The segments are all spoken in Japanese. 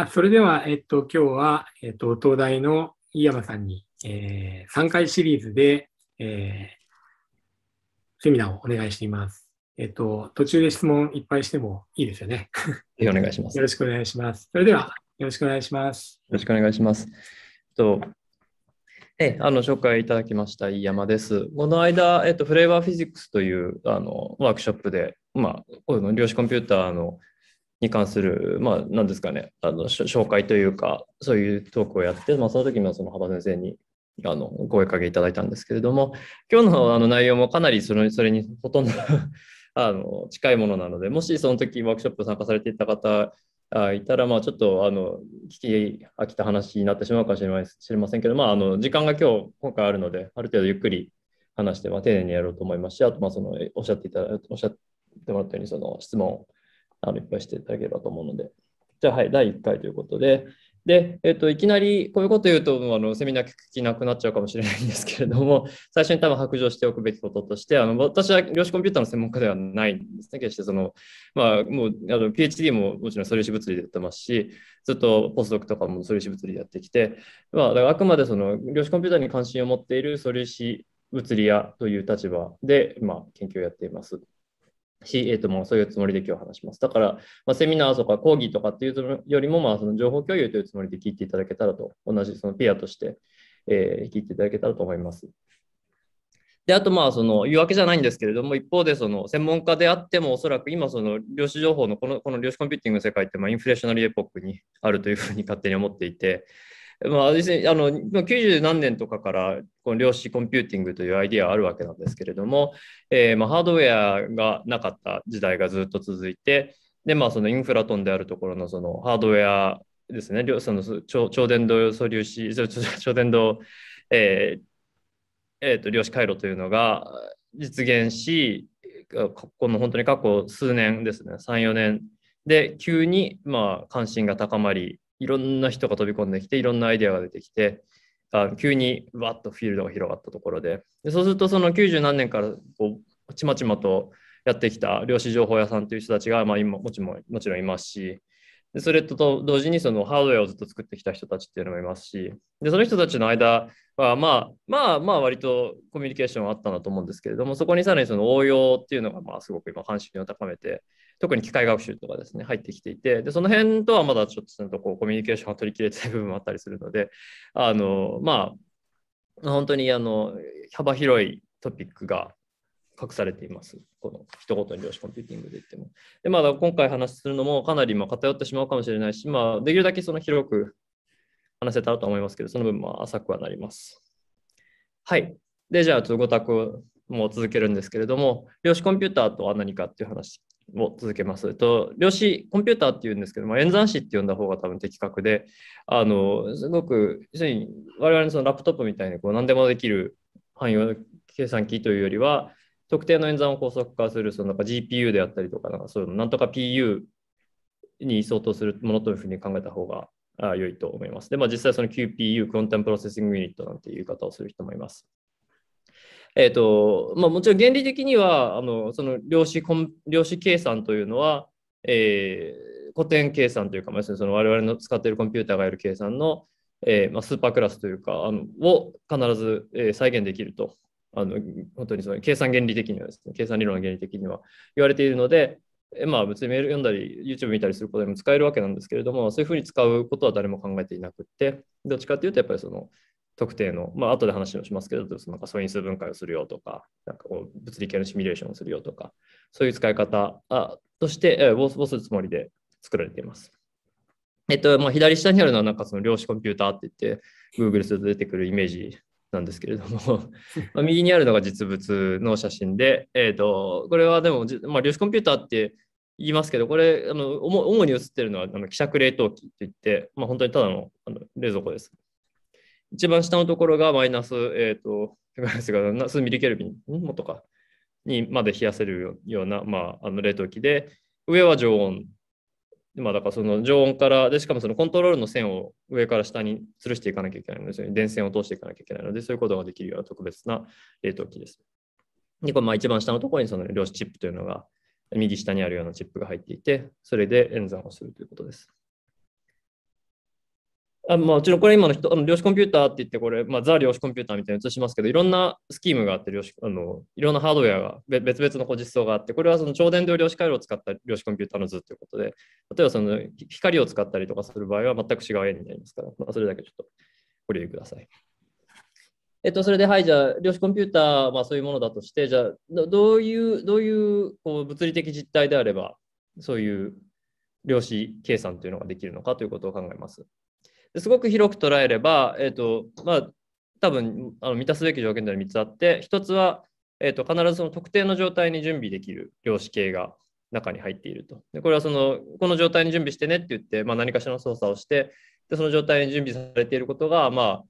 あそれでは、えっと、今日は、えっと、東大の飯山さんに、えー、3回シリーズで、えー、セミナーをお願いしています。えっと、途中で質問いっぱいしてもいいですよね。お願いします。よろしくお願いします。それでは、よろしくお願いします。よろしくお願いします。とえあの紹介いただきました飯山です。この間、えっと、フレーバーフィジックスというあのワークショップで、まあ、の量子コンピューターのに関する、まあ、ですかね、あの紹介というか、そういうトークをやって、まあ、その時もその幅先生にあのお声かけいただいたんですけれども、今日のあの内容もかなりそれそれにほとんど あの近いものなので、もしその時ワークショップ参加されていた方あいたら、まあ、ちょっとあの聞き飽きた話になってしまうかもしれれませんけど、まあ、あの時間が今日今回あるので、ある程度ゆっくり話して、まあ、丁寧にやろうと思いますし、あとまあそのおっしゃっていただおっしゃってもらったように、その質問あのいっぱいしていただければと思うので。じゃあ、はい、第1回ということで、で、えっと、いきなりこういうこと言うとあのセミナー聞きなくなっちゃうかもしれないんですけれども最初に多分白状しておくべきこととしてあの私は量子コンピューターの専門家ではないんですね決してその、まあ、もうあの PhD ももちろん素粒子物理でやってますしずっとポスドクとかも素粒子物理でやってきて、まあ、だからあくまでその量子コンピューターに関心を持っている素粒子物理屋という立場で、まあ、研究をやっています。し、えと、もうそういうつもりで今日話します。だから、まあ、セミナーとか講義とかっていうよりも、まあ、その情報共有というつもりで聞いていただけたらと、同じそのピアとして、えー、聞いていただけたらと思います。で、あと、まあ、その、言うわけじゃないんですけれども、一方で、その、専門家であっても、おそらく今、その、量子情報の、この、この量子コンピューティングの世界って、まあ、インフレーショナリーエポックにあるというふうに勝手に思っていて、まあ、実あの90何年とかからこの量子コンピューティングというアイディアはあるわけなんですけれども、えー、まあ、ハードウェアがなかった時代がずっと続いて、でまあ、そのインフラトンであるところのそのハードウェアですね、その超超伝導素粒子、超伝導、えーえーと、と量子回路というのが実現し、この本当に過去数年ですね、3、4年で急にまあ関心が高まり、いろんな人が飛び込んできていろんなアイデアが出てきてあ急にわっとフィールドが広がったところででそうするとその90何年からこうちまちまとやってきた量子情報屋さんという人たちが、まあ、今もちももちろんいますしでそれと同時にそのハードウェアをずっと作ってきた人たちっていうのもいますしでその人たちの間はまあまあまあ割とコミュニケーションはあったんだと思うんですけれどもそこにさらにその応用っていうのがまあすごく今関心を高めて特に機械学習とかですね、入ってきていて、で、その辺とはまだちょっとちゃとこうコミュニケーションが取り切れてない部分もあったりするので、あの、まあ、本当にあの幅広いトピックが隠されています。この一言に量子コンピューティングで言っても。で、まだ今回話するのもかなりま偏ってしまうかもしれないし、まあ、できるだけその広く話せたらと思いますけど、その分まあ浅くはなります。はい。で、じゃあ、ちょっとご託も続けるんですけれども、量子コンピューターとは何かっていう話を続けます。と量子コンピューターっていうんですけども演算子って呼んだ方が多分的確であのすごく要するに我々のそのラップトップみたいにこう何でもできる汎用計算機というよりは特定の演算を高速化するそのなんか GPU であったりとかなんかそういうなんとか PU に相当するものというふうに考えた方が良いと思います。で、まあ、実際その QPU、クロンタンプロセッシングユニットなんていう言い方をする人もいます。えー、と、まあもちろん原理的には、あの、その量子、量子計算というのは、えー、古典計算というか、まあ、その我々の使っているコンピューターがやる計算の、えーまあ、スーパークラスというか、あのを必ず、えー、再現できるとあの本当にその計算原理的にはですね、計算理論の原理的には言われているので、まあ別にメール読んだり、YouTube 見たりすることでも使えるわけなんですけれども、そういうふうに使うことは誰も考えていなくて、どっちかというとやっぱりその特定の、まあ後で話しますけど、なんか素因数分解をするよとか、なんかこう物理系のシミュレーションをするよとか、そういう使い方として、えー、をするつもりで作られています。えっと、まあ、左下にあるのはなんかその量子コンピューターって言って、Google すると出てくるイメージなんですけれども ま右にあるのが実物の写真で、えーと、これはでも、まあ、量子コンピューターって言いますけど、これ、あの主に写ってるのはあの希釈冷凍機といって、まあ、本当にただのあの冷蔵庫です。一番下のところがマイナス、えっ、ー、と、数ミリケルビン、もっとか、にまで冷やせるような、まあ、あの冷凍機で、上は常温。まあ、だからその常温から、で、しかもそのコントロールの線を上から下に吊るしていかなきゃいけないので、電線を通していかなきゃいけないので、そういうことができるような特別な冷凍機です。で、このまあ一番下のところにその量子チップというのが、右下にあるようなチップが入っていて、それで演算をするということです。あまあ、もちろんこれ今の人あの量子コンピューターって言ってこれ、まあ、ザ量子コンピューターみたいに映しますけどいろんなスキームがあって量子あのいろんなハードウェアが別々の実装があってこれはその超伝導量子回路を使った量子コンピューターの図ということで例えばその光を使ったりとかする場合は全く違う絵になりますから、まあ、それだけちょっとご留意ください。えっと、それで、はい、じゃあ、量子コンピューター、まあ、そういうものだとして、じゃあ、どういう、どういうこう物理的実態であれば、そういう量子計算というのができるのかということを考えます。すごく広く捉えれば、えっ、ー、と、まあ、多分あの満たすべき条件では3つあって、1つは、えっ、ー、と、必ずその特定の状態に準備できる量子系が中に入っていると。でこれはその、この状態に準備してねって言って、まあ、何かしらの操作をして、でその状態に準備されていることが、まあ、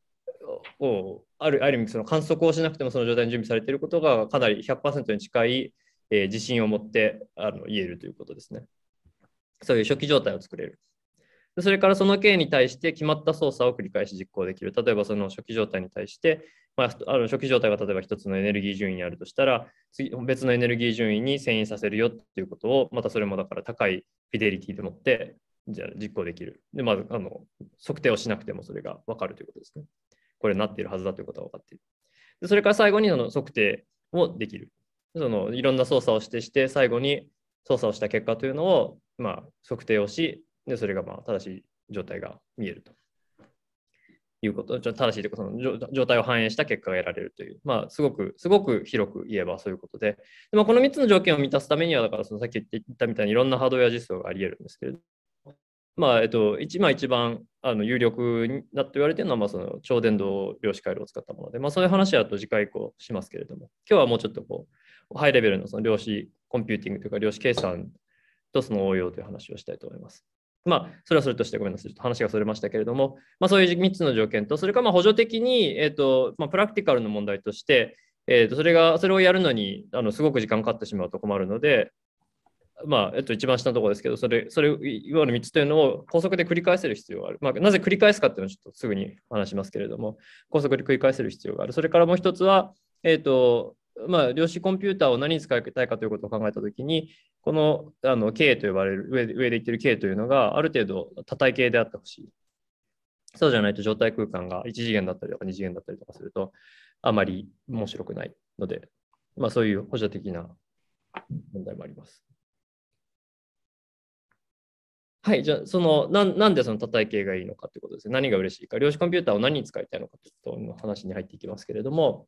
おあるある意味その観測をしなくてもその状態に準備されていることがかなり100%に近い、えー、自信を持ってあの言えるということですね。そういう初期状態を作れる。それからその刑に対して決まった操作を繰り返し実行できる。例えばその初期状態に対して、まあ、あの初期状態が例えば1つのエネルギー順位にあるとしたら、次別のエネルギー順位に遷移させるよっていうことを、またそれもだから高いフィデリティでもってじゃ実行できる。で、まず、あ、の測定をしなくてもそれが分かるということですね。これなっているはずだということは分かっている。でそれから最後にその測定もできる。そのいろんな操作をしてして、最後に操作をした結果というのを、まあ、測定をし、で、それがまあ正しい状態が見えるということ、正しいというか、その状態を反映した結果が得られるという、まあ、すごく、すごく広く言えばそういうことで、でまあ、この3つの条件を満たすためには、だからそのさっき言ったみたいにいろんなハードウェア実装があり得るんですけれどまあえっと、一番一番あの有力だと言われているのは、まあ、その超伝導量子回路を使ったもので、まあ、そういう話はと次回以降しますけれども、今日はもうちょっとこうハイレベルのその量子コンピューティングというか量子計算とその応用という話をしたいと思います。まあ、それはそれとしてごめんなさい。ちょっと話がそれましたけれども、まあ、そういう3つの条件と、それからまあ補助的に、えっ、ー、と、まあ、プラクティカルの問題として、えっ、と、それが、それをやるのに、あの、すごく時間かかってしまうと困るので、まあ、えっと、一番下のところですけど、それ、それ、いわゆる3つというのを高速で繰り返せる必要がある。まあ、なぜ繰り返すかっていうのはちょっとすぐに話しますけれども、高速で繰り返せる必要がある。それからもう1つは、えっ、と、まあ、量子コンピューターを何に使いたいかということを考えたときに、このあの K と呼ばれる、上で上で言ってる K というのがある程度多体系であってほしい。そうじゃないと状態空間が1次元だったりとか2次元だったりとかすると、あまり面白くないので、まあ、そういう補助的な問題もあります。はい、じゃあそのな、なんでその多体系がいいのかということですね。何が嬉しいか、量子コンピューターを何に使いたいのかというとの話に入っていきますけれども、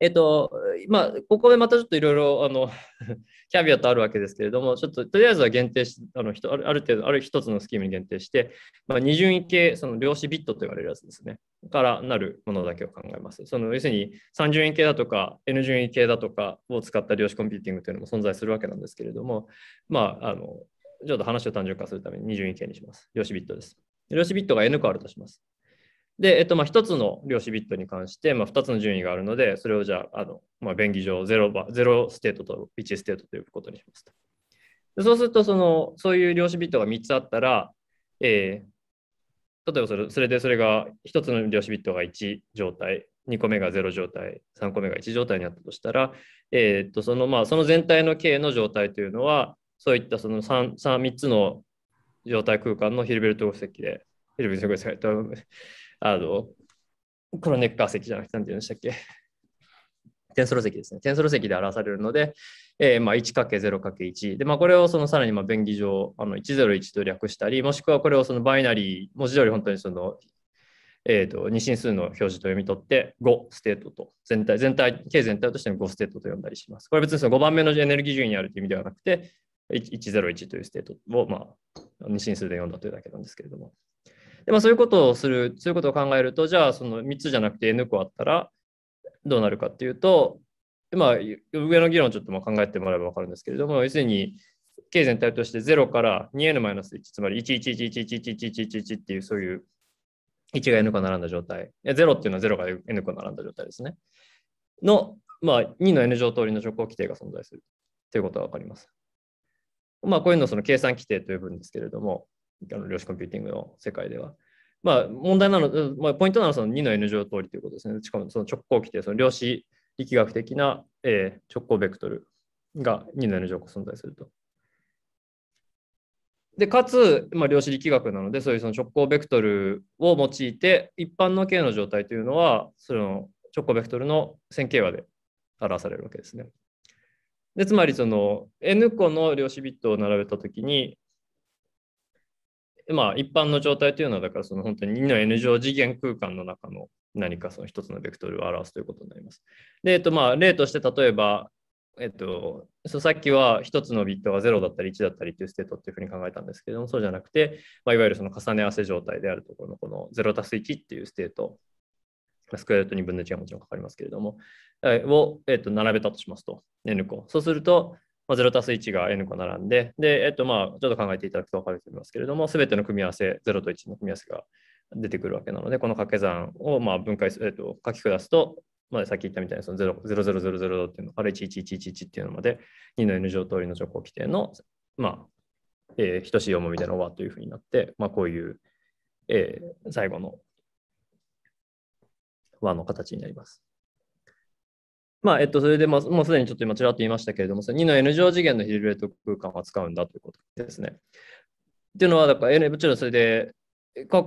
えっと、まあ、ここでまたちょっといろいろ、あの、キャビアとあるわけですけれども、ちょっととりあえずは限定し、あの、あるある程度、ある一つのスキームに限定して、まあ、二順位系、その量子ビットと言われるやつですね、からなるものだけを考えます。その、要するに三順位系だとか、N 順位系だとかを使った量子コンピューティングというのも存在するわけなんですけれども、まあ、あの、ちょっと話を単純化するために二順位系にします。量子ビットです。量子ビットが N 個あるとします。で、えっと、まあ、1つの量子ビットに関して、まあ、2つの順位があるので、それをじゃあ、あのまあ、便宜上0番、ステートと1ステートということにしますと。でそうするとその、そういう量子ビットが3つあったら、えー、例えばそれそれでそれが1つの量子ビットが1状態、2個目が0状態、3個目が1状態になったとしたら、えー、っとそのまあ、その全体の K の状態というのは、そういったその 3, 3, 3つの状態空間のヒルベルト積で、ヒルベルトで。あの、クロネッカー席じゃなくて、何て言うんでしたっけテンソロ積ですね。テンソロ積で表されるので、えー、まあ 1×0×1。で、まあ、これをそのさらにま便宜上、あの101と略したり、もしくはこれをそのバイナリー、文字通り本当にその、えーと、二進数の表示と読み取って、5ステートと、全体、全体、計全体としての5ステートと呼んだりします。これ別にその5番目のエネルギー順位にあるという意味ではなくて、101というステートを、まあ、二進数で読んだというだけなんですけれども。で、まあ、そういうことをする、そういうことを考えると、じゃあ、その3つじゃなくて N 個あったら、どうなるかっていうと、まあ、上の議論ちょっとまあ考えてもらえば分かるんですけれども、要するに、K 全体として0から 2N-1、つまり11111111っていう、そういう1が N 個並んだ状態。0っていうのは0が N 個並んだ状態ですね。の、まあ、2の N 乗通りの直行規定が存在するということが分かります。まあ、こういうのをその計算規定と呼ぶんですけれども、あの量子コンピューティングの世界では。まあ、問題なの、まあ、ポイントなのはその2の N 乗通りということですね。しかもその直行規定、その量子力学的な、えー、直行ベクトルが2の N 乗存在すると。で、かつ、まあ、量子力学なので、そういうその直行ベクトルを用いて、一般の形の状態というのは、その直行ベクトルの線形和で表されるわけですね。でつまりその N 個の量子ビットを並べたときにでまあ、一般の状態というのは、だからその本当に2の n 乗次元空間の中の何かその一つのベクトルを表すということになります。で、えっと、まあ例として例えば、えっと、そうさっきは1つのビットが0だったり1だったりっていうステートっていうふうに考えたんですけども、そうじゃなくて、まあ、いわゆるその重ね合わせ状態であるところのこの0たす1っていうステート、スクエアルと2分の1はもちろんかかりますけれども、を、えっと、並べたとしますと、N 個。そうすると、まあ、0たす1が n 個並んで、で、えっと、まあ、ちょっと考えていただくと分かると思いますけれども、すべての組み合わせ、0と1の組み合わせが出てくるわけなので、この掛け算をまあ分解す、えっと、書き下すと、まあ、さっき言ったみたいにその0 0 0 0 0っていうのあれ、1111っていうのまで2の n 乗通りの乗降規定の、まあえー、等しい重みでの和というふうになって、まあ、こういう、えー、最後の和の形になります。まあ、えっと、それで、まあ、もうすでにちょっと今、ちらっと言いましたけれども、その2の N 乗次元のヒルレート空間を扱うんだということですね。っていうのは、だから、N、もちろんそれで、か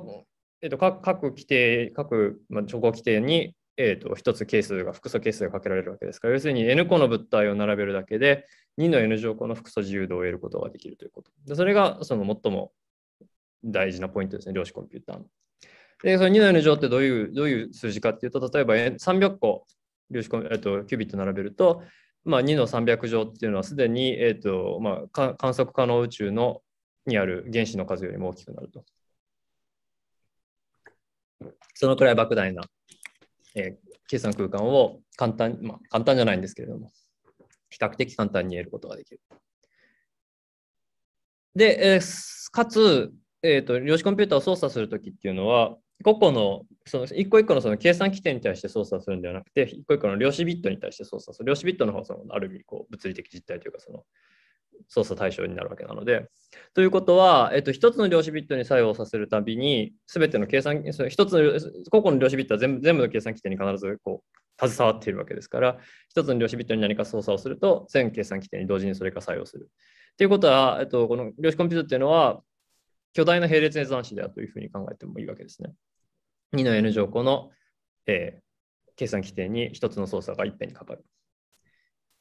えっと、各各規定、各、まあ、直行規定に、えっと、1つ係数が、複素係数がかけられるわけですから、要するに N 個の物体を並べるだけで、2の N 乗個の複素自由度を得ることができるということ。でそれが、その最も大事なポイントですね、量子コンピューターの。で、その2の N 乗ってどういうどういう数字かっていうと、例えば300個量子コン、えっと、キュービット並べると、まあ、2の300乗っていうのはすでに、えっとまあ、観測可能宇宙のにある原子の数よりも大きくなると。そのくらい莫大な、えー、計算空間を簡単、まあ、簡単じゃないんですけれども、比較的簡単に得ることができる。で、えー、かつ、えーと、量子コンピューターを操作するときっていうのは、個々の、その一個一個のその計算規定に対して操作するんではなくて、一個一個の量子ビットに対して操作する。量子ビットの方はそのある意味こう物理的実態というか、その操作対象になるわけなので。ということは、えっと、一つの量子ビットに作用させるたびに、すべての計算、一つの、個々の量子ビットは全部全部の計算規定に必ずこう携わっているわけですから、一つの量子ビットに何か操作をすると、全計算規定に同時にそれが作用する。ということは、えっと、この量子コンピュータっていうのは、巨大な並列演算子であるというふうに考えてもいいわけですね。2の n 乗項の、えー、計算規定に1つの操作がいっぺんにかかる。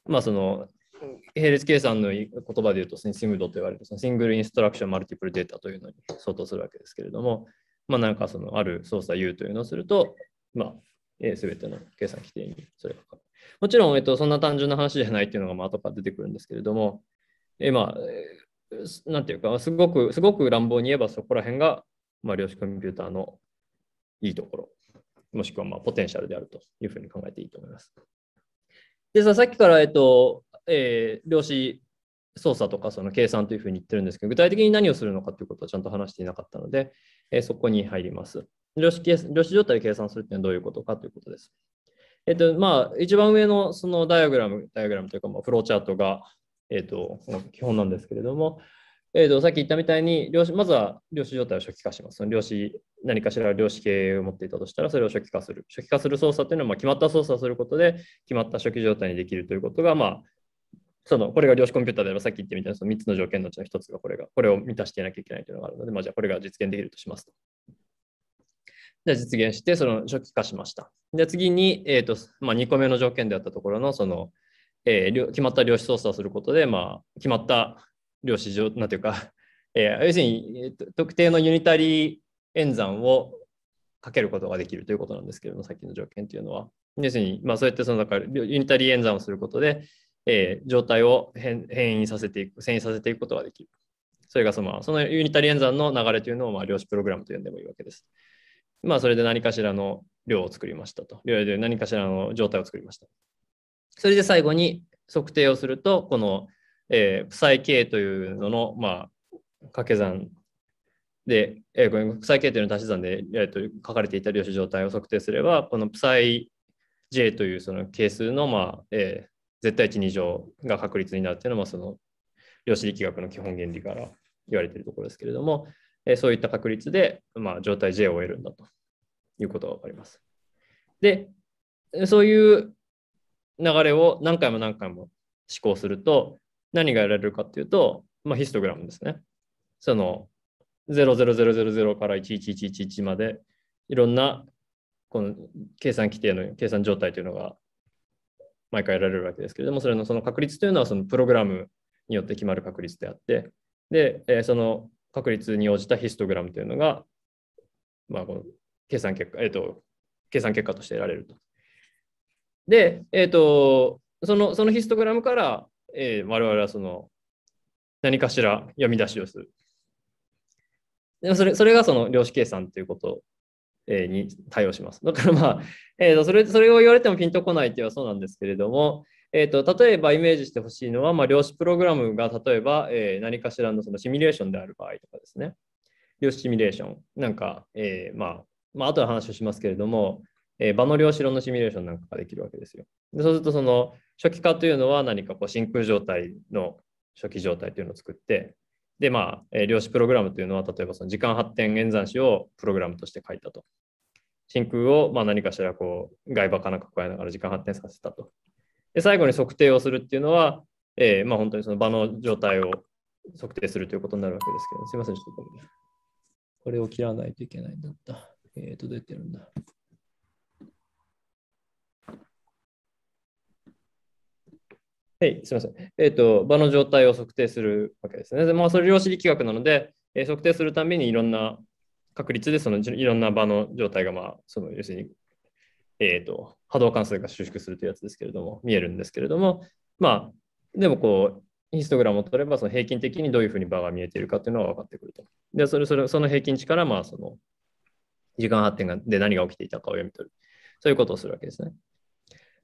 まあ、その並列計算の言葉で言うと、ね、シグルと言われるそのシングルインストラクションマルティプルデータというのに相当するわけですけれども、まあ、なんかそのある操作 U というのをすると、まあ、え全ての計算規定にそれがかかる。もちろん、えっと、そんな単純な話じゃないっていうのがまあ後から出てくるんですけれども、えまあ、なんていうか、すごく、すごく乱暴に言えばそこら辺が、まあ、量子コンピューターのいいところ、もしくはまあポテンシャルであるというふうに考えていいと思います。でささっきから、えっとえー、量子操作とかその計算というふうに言ってるんですけど、具体的に何をするのかということはちゃんと話していなかったので、えー、そこに入ります。量子量子状態で計算するというのはどういうことかということです。えっ、とまあ、一番上のそのダイアグラム、ダイアグラムというかまあフローチャートが、えっ、と基本なんですけれども、えーと、さっき言ったみたいに量子、まずは量子状態を初期化します。その量子何かしら量子系を持っていたとしたら、それを初期化する。初期化する操作というのは、まあ、決まった操作をすることで、決まった初期状態にできるということが、まあ、そのこれが量子コンピューターであれば、さっき言ってみたいなその3つの条件のうちの1つがこれが、これを満たしていなきゃいけないというのがあるので、まあ、じゃあこれが実現できるとしますと。じゃ実現して、その初期化しました。で次に、えーとまあ、2個目の条件であったところの、その、えー、決まった量子操作をすることで、まあ、決まった量子上なんていうか、えー、要するに、え特定のユニタリー演算をかけることができるということなんですけれども、さっきの条件というのは。要するに、まあ、そうやってそのだからユニタリー演算をすることで、えー、状態を変異させていく、遷移させていくことができる。それがそのそのユニタリー演算の流れというのを、まあ、量子プログラムと呼んでもいいわけです。まあ、それで何かしらの量を作りましたと。量で何かしらの状態を作りました。それで最後に測定をすると、このえー、負債経営というのの、まあ、掛け算で、えー、ごめん負債経営というの足し算で、えー、と書かれていた量子状態を測定すれば、この負債 J というその係数の、まあえー、絶対値2乗が確率になるというのは、その量子力学の基本原理から言われているところですけれども、えー、そういった確率で、まあ、状態 J を得るんだということがわかります。で、そういう流れを何回も何回も試行すると、何がやられるかっていうと、まあ、ヒストグラムですね。その00000から11111までいろんなこの計算規定の計算状態というのが毎回やられるわけですけれども、それのその確率というのはそのプログラムによって決まる確率であって、で、えその確率に応じたヒストグラムというのが、まあ、この計算結果、えっ、ー、と、計算結果として得られると。で、えっ、ー、と、そのそのヒストグラムからえー、我々はその何かしら読み出しをする。でもそれそれがその量子計算ということえー、に対応します。だからまあ、えーと、それそれを言われてもピンとこないっていうのはそうなんですけれども、えーと、例えばイメージしてほしいのは、まあ、量子プログラムが例えば、えー、何かしらのそのシミュレーションである場合とかですね。量子シミュレーションなんか、えー、まあ、まあ後で話をしますけれども、えー、場の量子論のシミュレーションなんかができるわけですよ。でそうするとその初期化というのは何かこう真空状態の初期状態というのを作ってでまあ、えー、量子プログラムというのは例えばその時間発展演算子をプログラムとして書いたと。真空をまあ何かしらこう外場かなんか加えながら時間発展させたと。で最後に測定をするっていうのは、えー、まあ、本当にその場の状態を測定するということになるわけですけど、すみません、ちょっとこれを切らないといけないんだった。えっ、ー、と、出てるんだ。はい、すみません。えっ、ー、と、場の状態を測定するわけですね。まあ、それ量子力学なので、えー、測定するためにいろんな確率でそのいろんな場の状態が、まあ、その要するに、えっ、ー、と、波動関数が収縮するというやつですけれども、見えるんですけれども、まあ、でもこう、ヒストグラムを取れば、その平均的にどういうふうに場が見えているかというのは分かってくると。で、それ、それその平均値から、まあ、その、時間発展で何が起きていたかを読み取る。そういうことをするわけですね。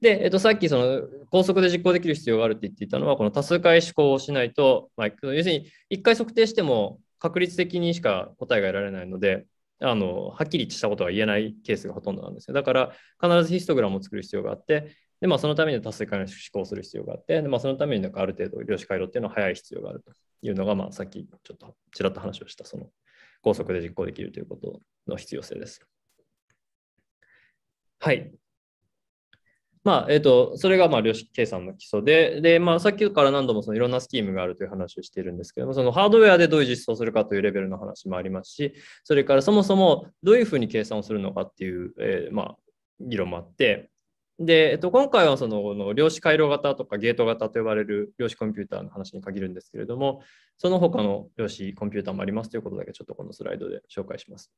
で、えっと、さっきその高速で実行できる必要があるって言っていたのは、この多数回試行をしないと、まあ、要するに1回測定しても確率的にしか答えが得られないので、あのはっきりしたことは言えないケースがほとんどなんですよ。だから必ずヒストグラムを作る必要があって、でまあ、そのために多数回の試行する必要があって、でまあ、そのためになんかある程度量子回路っていうのは早い必要があるというのが、まあ、さっきちょっとちらっと話をしたその高速で実行できるということの必要性です。はい。まあ、えっ、ー、と、それが、まあ、量子計算の基礎で、で、まあ、さっきから何度もそのいろんなスキームがあるという話をしているんですけども、そのハードウェアでどういう実装するかというレベルの話もありますし、それからそもそもどういうふうに計算をするのかっていう、えー、まあ、議論もあって、で、えっと、今回はその量子回路型とかゲート型と呼ばれる量子コンピューターの話に限るんですけれども、その他の量子コンピューターもありますということだけちょっとこのスライドで紹介します。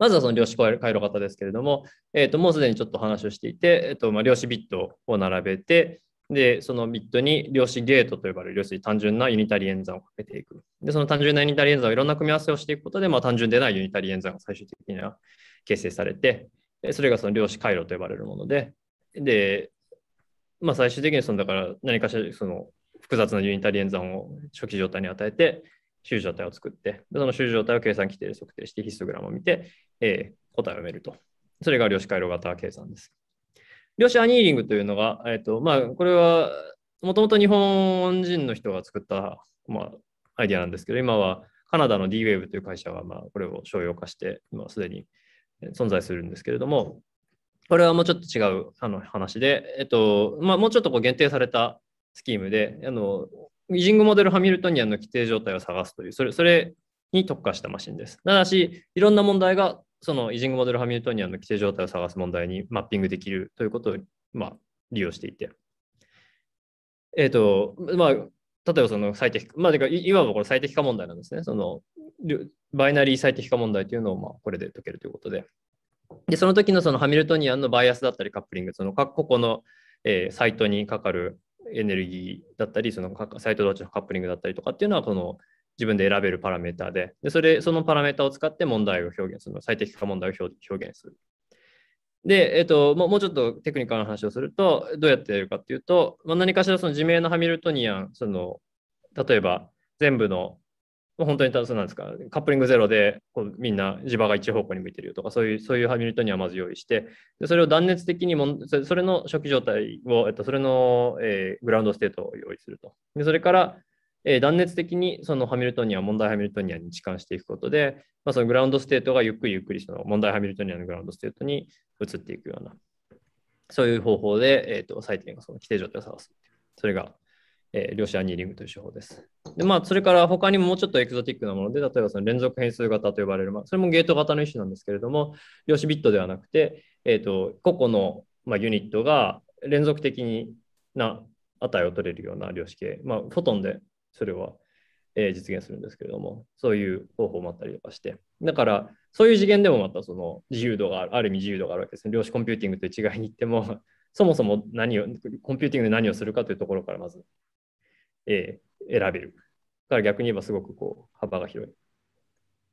まずはその量子回路型ですけれども、えー、ともうすでにちょっと話をしていて、えーとまあ、量子ビットを並べて、で、そのビットに量子ゲートと呼ばれる、要するに単純なユニタリ演算をかけていく。で、その単純なユニタリ演算をいろんな組み合わせをしていくことで、まあ、単純でないユニタリ演算が最終的には形成されて、それがその量子回路と呼ばれるもので、で、まあ、最終的にそのだから何かしらその複雑なユニタリ演算を初期状態に与えて、収支状態を作って、その収支状態を計算規定で測定して、ヒストグラムを見て、えー、答えを埋めると。それが量子回路型計算です。量子アニーリングというのが、えーとまあ、これはもともと日本人の人が作った、まあ、アイデアなんですけど、今はカナダの D-Wave という会社は、まあ、これを商用化して、今すでに存在するんですけれども、これはもうちょっと違うあの話で、えっとまあ、もうちょっとこう限定されたスキームで、あのイジングモデルハミルトニアンの規定状態を探すという、それそれに特化したマシンです。ただし、いろんな問題が、そのイジングモデルハミルトニアンの規定状態を探す問題にマッピングできるということを、まあ、利用していて。えっ、ー、と、まあ、例えばその最適化、まあ、いわばこれ最適化問題なんですね。そのバイナリー最適化問題というのをまあこれで解けるということで。で、その時のそのハミルトニアンのバイアスだったりカップリング、その各個々の、えサイトにかかるエネルギーだったり、そのサイト同士のカップリングだったりとかっていうのは、この自分で選べるパラメータで、でそれそのパラメータを使って問題を表現する、最適化問題を表現する。で、えっと、もうちょっとテクニカルな話をすると、どうやってやるかっていうと、まあ、何かしらその自明のハミルトニアン、その例えば全部の本当にただそうなんですか、カップリングゼロでこうみんな磁場が一方向に向いてるよとか、そういうそういうハミルトニアはまず用意して、でそれを断熱的にも、それの初期状態を、えっと、それの、えー、グラウンドステートを用意すると。でそれから、えー、断熱的にそのハミルトニアン、問題ハミルトニアンに置換していくことで、まあ、そのグラウンドステートがゆっくりゆっくりその問題ハミルトニアンのグラウンドステートに移っていくような、そういう方法で、えーと、と最適なその規定状態を探す。それがえー、量子アニーリングという手法です。で、まあ、それから他にももうちょっとエクゾティックなもので、例えばその連続変数型と呼ばれる、まあ、それもゲート型の一種なんですけれども、量子ビットではなくて、えー、と、個々の、まあ、ユニットが連続的にな値を取れるような量子系、まあ、フォトンでそれは、えー、実現するんですけれども、そういう方法もあったりとかして、だから、そういう次元でもまたその自由度がある、ある意味自由度があるわけですね。量子コンピューティングという違いに行っても、そもそも何を、コンピューティングで何をするかというところからまずえー、選べる。だから逆に言えばすごくこう幅が広い。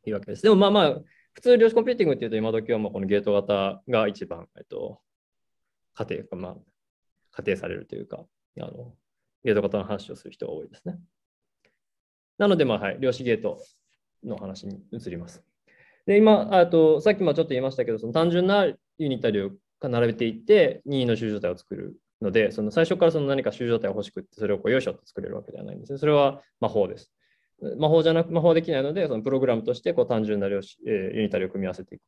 いいわけです。でもまあまあ、普通量子コンピューティングっていうと今時はまあこのゲート型が一番、えっと、仮定か、まあ、仮定されるというか、あのゲート型の話をする人が多いですね。なので、まあ、はい、量子ゲートの話に移ります。で、今、あとさっきもちょっと言いましたけど、その単純なユニタリを並べていって、任意の集状体を作るので、その最初からその何か集状態が欲しくって、それをこうよいしょって作れるわけではないんですね。それは魔法です。魔法じゃなく、魔法できないので、そのプログラムとしてこう単純な量子、えー、ユニタリーを組み合わせていく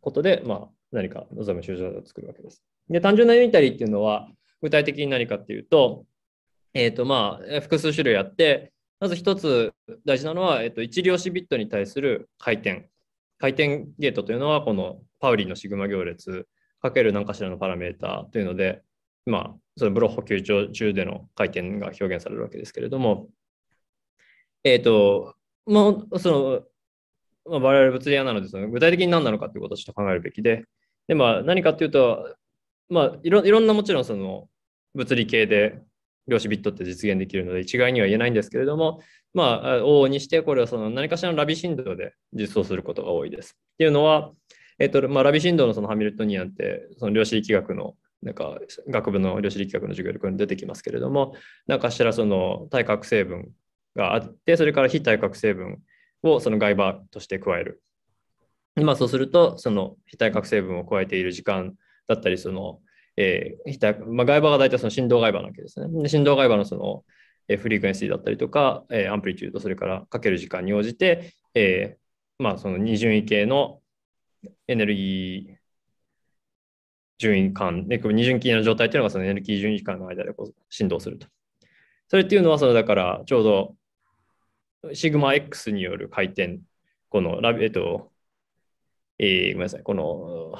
ことで、まあ、何か望む集状態を作るわけです。で、単純なユニタリーっていうのは、具体的に何かっていうと、えっ、ー、と、まあ、複数種類あって、まず一つ大事なのは、えっ、ー、と、一量子ビットに対する回転。回転ゲートというのは、このパウリーのシグマ行列かける何かしらのパラメータというので、まあ、そのブロッホ球場中での回転が表現されるわけですけれども、えっ、ー、と、まあ、その、まあ、我々物理屋なので、その具体的に何なのかということをちょっと考えるべきで、で、まあ、何かというと、まあ、いろいろんなもちろんその物理系で量子ビットって実現できるので一概には言えないんですけれども、まあ、往々にしてこれはその何かしらのラビ振動で実装することが多いです。っていうのは、えっとまあ、ラビ振動のそのハミルトニアンってその量子力学のなんか学部の量子力学の授業でこれ出てきますけれども何かしらその対角成分があってそれから非対角成分をその外場として加える。今そうするとその非対角成分を加えている時間だったりその、えー非対まあ、外場が大体その振動外場なわけですね。で振動外場のその、えフリークエンシーだったりとか、えー、アンプリチュードそれからかける時間に応じて、えーまあ、その二順位系のエネルギー順位間、二巡期の状態というのがそのエネルギー順位間の間でこう振動すると。それっていうのは、そだからちょうどシグマ X による回転、このラビ、えっと、えー、ごめんなさい、この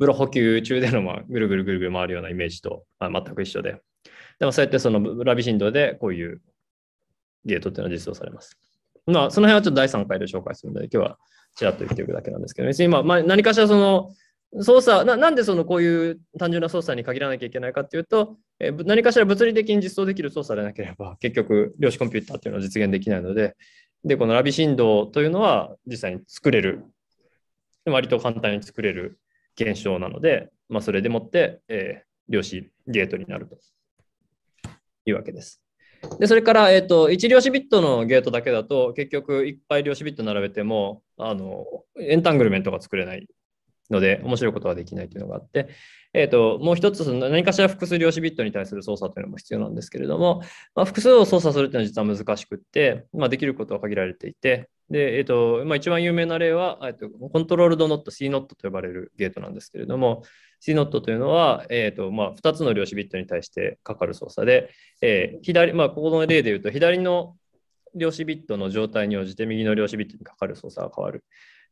ブロ補給中での、まあ、ぐるぐるぐるぐる回るようなイメージと、あ、全く一緒で、でもそうやってそのラビ振動でこういうゲートっていうのは実装されます。まあ、その辺はちょっと第3回で紹介するので、今日はちらっと言っておくだけなんですけど、別に今、まあ、何かしらその操作な、なんでそのこういう単純な操作に限らなきゃいけないかっていうと、えー、何かしら物理的に実装できる操作でなければ、結局量子コンピューターっていうのは実現できないので、で、このラビ振動というのは実際に作れる、割と簡単に作れる現象なので、まあ、それでもって、えー、量子ゲートになるというわけです。でそれから、えーと、1量子ビットのゲートだけだと結局いっぱい量子ビット並べてもあのエンタングルメントが作れないので、面白いことはできないというのがあって、えーと、もう一つ、何かしら複数量子ビットに対する操作というのも必要なんですけれども、まあ、複数を操作するというのは実は難しくって、まあ、できることは限られていて、で、えーとまあ、一番有名な例は、えーと、とコントロールドノット、C ノットと呼ばれるゲートなんですけれども、C ノットというのは、えーとまあ、2つの量子ビットに対してかかる操作で、えー、左まあ、ここの例で言うと、左の量子ビットの状態に応じて右の量子ビットにかかる操作が変わる。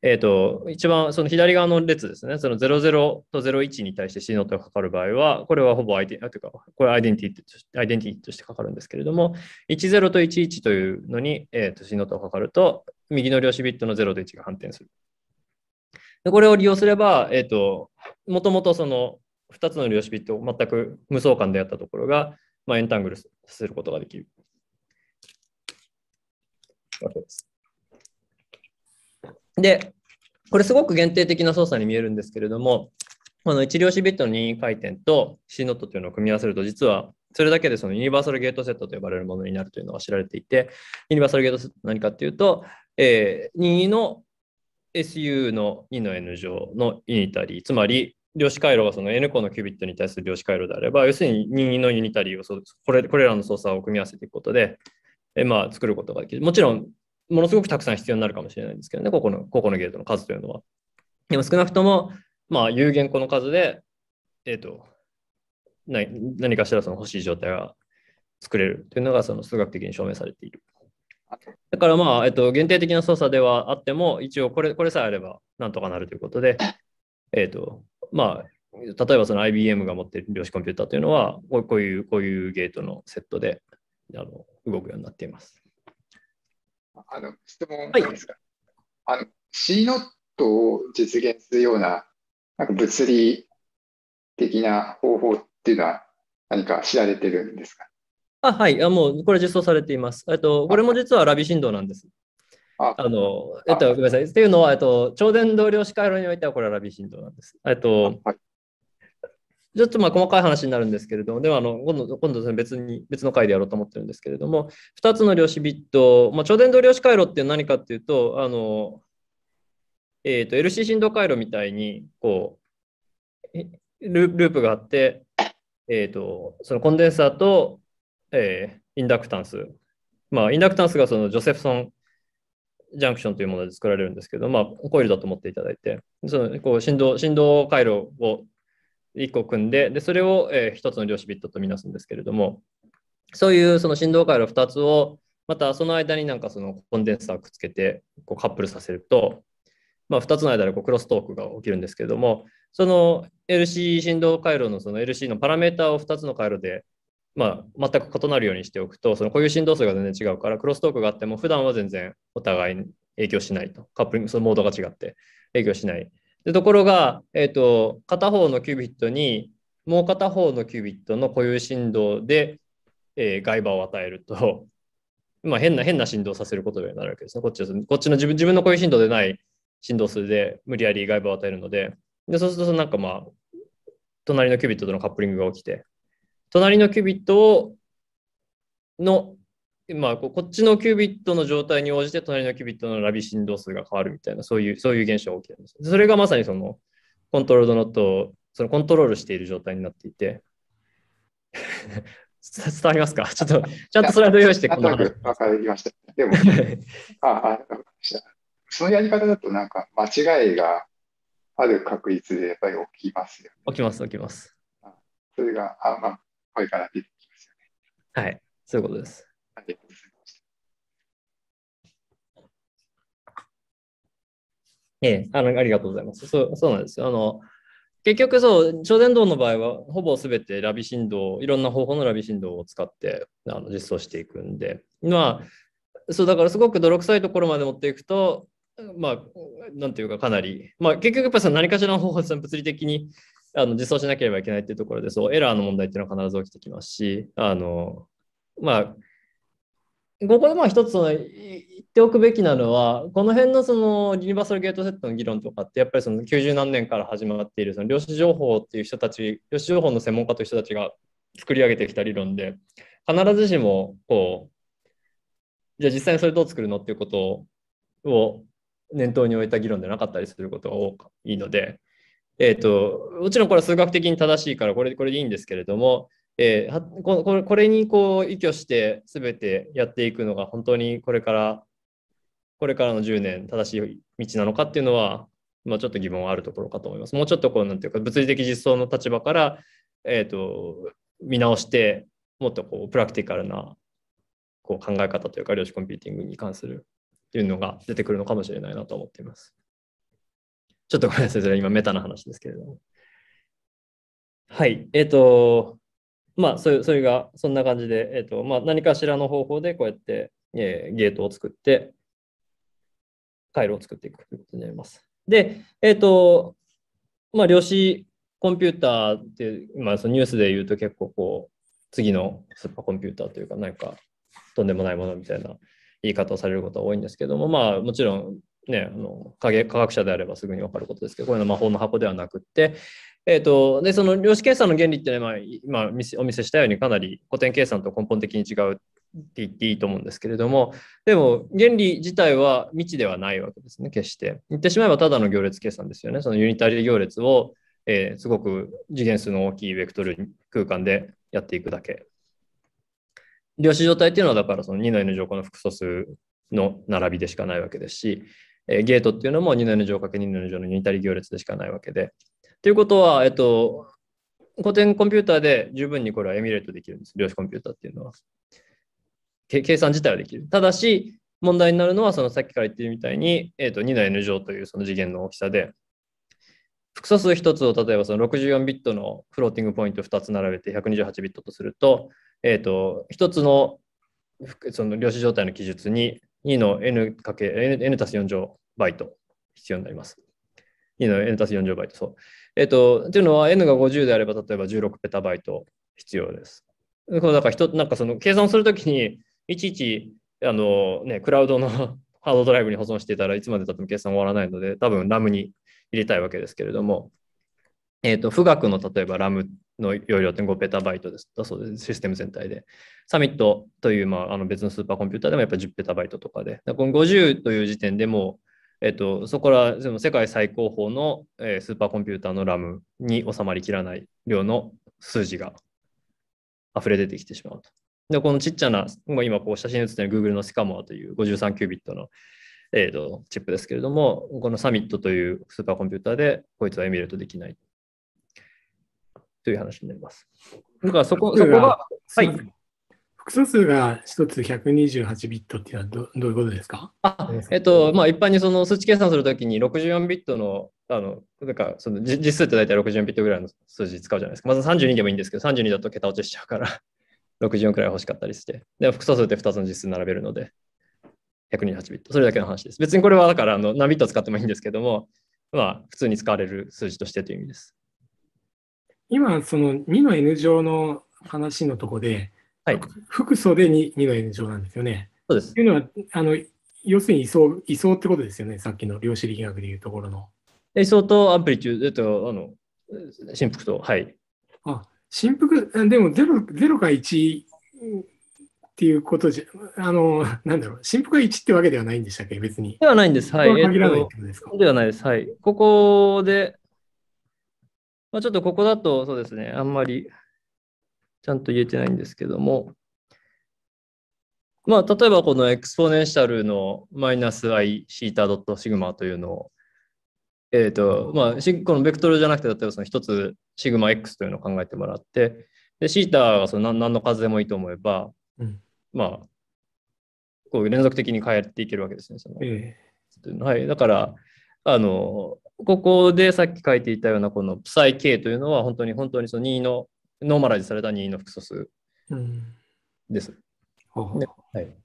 えっ、ー、と、一番その左側の列ですね、その00と01に対して C ノートがかかる場合は、これはほぼアイデンティ、というか、これアイデンティティアイデンティとしてかかるんですけれども、10と11というのに、えー、と C ノートがかかると、右の量子ビットの0と1が反転する。でこれを利用すれば、えっ、ー、と、もともとその2つの量子ビットを全く無相関でやったところが、まあ、エンタングルすることができるわけです。で、これすごく限定的な操作に見えるんですけれども、この1量子ビットの任意回転と C ノットというのを組み合わせると、実はそれだけでそのユニバーサルゲートセットと呼ばれるものになるというのは知られていて、ユニバーサルゲートセット何かっていうと、えー、任意の SU の2の N 乗のユニタリー、つまり量子回路がその N 個のキュビットに対する量子回路であれば、要するに任意のユニタリーをこれこれらの操作を組み合わせていくことで、えまあ、作ることができる。もちろんものすごくたくさん必要になるかもしれないんですけどね、ここのここのゲートの数というのは。でも少なくとも、まあ、有限個の数で、えっ、ー、と、何かしらその欲しい状態が作れるというのがその数学的に証明されている。だからまあ、えっと、限定的な操作ではあっても、一応これこれさえあればなんとかなるということで、えっと、まあ、例えばその IBM が持っている量子コンピューターというのは、こういう、こういうゲートのセットであの動くようになっています。あの質問なんですが、はい、あの C ノットを実現するようななんか物理的な方法っていうのは何か知られてるんですかあはいあ、もうこれ実装されています。えっと、これも実はラビ振動なんです。あのえっと、ごめんなさい。っていうのは、えっと、超伝導量子回路においてはこれはラビ振動なんです。えっと、はい、ちょっとまあ細かい話になるんですけれども、ではあの今度今度で別に別の回でやろうと思ってるんですけれども、2つの量子ビット、まあ、超伝導量子回路って何かっていうと、あのえーと、LC 振動回路みたいにこうループがあって、えーと、とそのコンデンサーと、えー、インダクタンス、まあ、インダクタンスがそのジョセフソンジャンクションというもので作られるんですけど、まあ、コイルだと思っていただいて、そのこう振動振動回路を1個組んで、でそれを、え1つの量子ビットとみなすんですけれども、そういうその振動回路2つを、またその間になんかそのコンデンサーくっつけてこうカップルさせると、まあ、2つの間でこうクロストークが起きるんですけれども、その LC 振動回路のその LC のパラメータを2つの回路で、まあ、全く異なるようにしておくと、その固有振動数が全然違うから、クロストークがあっても、普段は全然お互いに影響しないと、カップリング、そのモードが違って影響しないでところが、えっ、ー、と、片方のキュービットに、もう片方のキュービットの固有振動で、えー、外場を与えると、まあ、変な、変な振動させることになるわけですね。こっちこっちの自分自分の固有振動でない振動数で無理やり外場を与えるので、でそうすると、なんかまあ、隣のキュービットとのカップリングが起きて、隣のキュービットをのまあ、こっちのキュービットの状態に応じて、隣のキュービットのラビ振動数が変わるみたいな、そういう、そういう現象が起きてるんです。それがまさにその、コントロールドノットそのコントロールしている状態になっていて、伝わりますかちょっと、ちゃんとそれは用意して、この話。わかりました。でも、ああそのやり方だと、なんか、間違いがある確率でやっぱり起きますよ、ね、起きます、起きます。それが、あまあ、これから出てきますよね。はい、そういうことです。りがとうごいました。ええ、あのありがとうございます。そうそうなんですよ。あの結局そう、超伝導の場合は、ほぼすべてラビ振動、いろんな方法のラビ振動を使ってあの実装していくんで、まあ、そうだからすごく泥臭いところまで持っていくと、まあ、なんていうか、かなり、まあ、結局やっぱり何かしらの方法で物理的にあの実装しなければいけないっていうところで、そうエラーの問題っていうのは必ず起きてきますし、あのまあ、ここでまあ一つの言っておくべきなのはこの辺のそのユニバーサルゲートセットの議論とかってやっぱりその90何年から始まっているその量子情報っていう人たち量子情報の専門家という人たちが作り上げてきた理論で必ずしもこうじゃあ実際にそれどう作るのっていうことを念頭に置いた議論でなかったりすることが多いので、えーと、ともちろんこれは数学的に正しいからこれこれでいいんですけれどもえー、ここれにこう依拠して全てやっていくのが本当にこれからこれからの10年正しい道なのかっていうのは、まあ、ちょっと疑問はあるところかと思います。もうちょっとこうなんていうか物理的実装の立場から、えーと、見直してもっとこうプラクティカルなこう考え方というか量子コンピューティングに関するというのが出てくるのかもしれないなと思っています。ちょっとごめんなさい、それ今メタな話ですけれども。はい、えっ、ー、と、まあ、それそれが、そんな感じで、えー、と、まあ、何かしらの方法で、こうやって、えー、ゲートを作って、回路を作っていくということになります。で、えっ、ー、と、まあ、量子コンピューターって、今、そのニュースで言うと結構こう、次のスーパーコンピューターというか、なんか、とんでもないものみたいな言い方をされることは多いんですけども、まあ、もちろんね、あの科科学者であればすぐに分かることですけどこういうの魔法の箱ではなくって、えーと、とでその量子計算の原理っていうのは、まあ、今お見せしたようにかなり古典計算と根本的に違うって言っていいと思うんですけれどもでも原理自体は未知ではないわけですね決して言ってしまえばただの行列計算ですよねそのユニタリー行列を、えー、すごく次元数の大きいベクトル空間でやっていくだけ量子状態っていうのはだからその2の n 乗項の複素数の並びでしかないわけですしえー、ゲートっていうのも2の n 乗 ×2 の n 乗のニタリ行列でしかないわけで。ということは、えっと、古典コンピューターで十分にこれはエミュレートできるんです。量子コンピューターっていうのは。計算自体はできる。ただし、問題になるのは、そのさっきから言ってるみたいに、えー、と2の n 乗というその次元の大きさで、複素数1つを例えばその64ビットのフローティングポイント2つ並べて128ビットとすると、えー、と1つのその量子状態の記述に2の n かけ n たす4乗バイト必要になります。2の n たす4乗バイト。そう。えっ、ー、と、というのは n が50であれば、例えば16ペタバイト必要です。これだから人、なんかその計算するときに、いちいち、あのね、クラウドの ハードドライブに保存していたらいつまでたっても計算終わらないので、多分ラムに入れたいわけですけれども、えっ、ー、と、富岳の例えばラムの容量5ペタバイトですだそうです、システム全体で。サミットという、まあ、あの別のスーパーコンピューターでもやっぱ10ペタバイトとかで、この50という時点でもえっと、そこらその世界最高峰の、えー、スーパーコンピューターのラムに収まりきらない量の数字が溢れ出てきてしまうと。で、このちっちゃな、今こう写真に写っている Google のスカモアという53キュービットの、えーと、チップですけれども、このサミットというスーパーコンピューターでこいつはエミュレートできないという話になります。だからそこそこが、はい。複素数が1つ128ビットっていうのはどういうことですかあ、えっと、まあ、一般にその数値計算するときに64ビットの、あの、なんかその実数って大体64ビットぐらいの数字使うじゃないですか。まず32でもいいんですけど、32だと桁落ちしちゃうから64 くらい欲しかったりして。で、複素数って2つの実数並べるので、128ビット。それだけの話です。別にこれはだからあの何ビット使ってもいいんですけども、まあ、普通に使われる数字としてという意味です。今、その2の N 乗の話のとこで、はい、複素で 2, 2の N 乗なんですよね。そうです。というのは、あの要するに位相位相ってことですよね、さっきの量子力学でいうところの。位相とアンプリチュードと、あの、振幅と、はい。あ、振幅、でも 0, 0か1っていうことじゃ、あの、なんだろう、振幅が1ってわけではないんでしたっけ、別に。ではないんです、はい。ではないです、はい。ここで、まあ、ちょっとここだと、そうですね、あんまりちゃんと言えてないんですけども、まあ、例えばこのエクスポネンシャルのマイナス i シータドットシグマというのを、えっ、ー、と、まあ、このベクトルじゃなくて、例えばその一つシグマ x というのを考えてもらって、で、シータがその何の数でもいいと思えば、うん、まあ、こう連続的に変えていけるわけですね。その、えー、はい。だから、あの、ここでさっき書いていたようなこのプサイ K というのは本当に本当にその2のノーマライズされた2の複素数です。うん、はい、え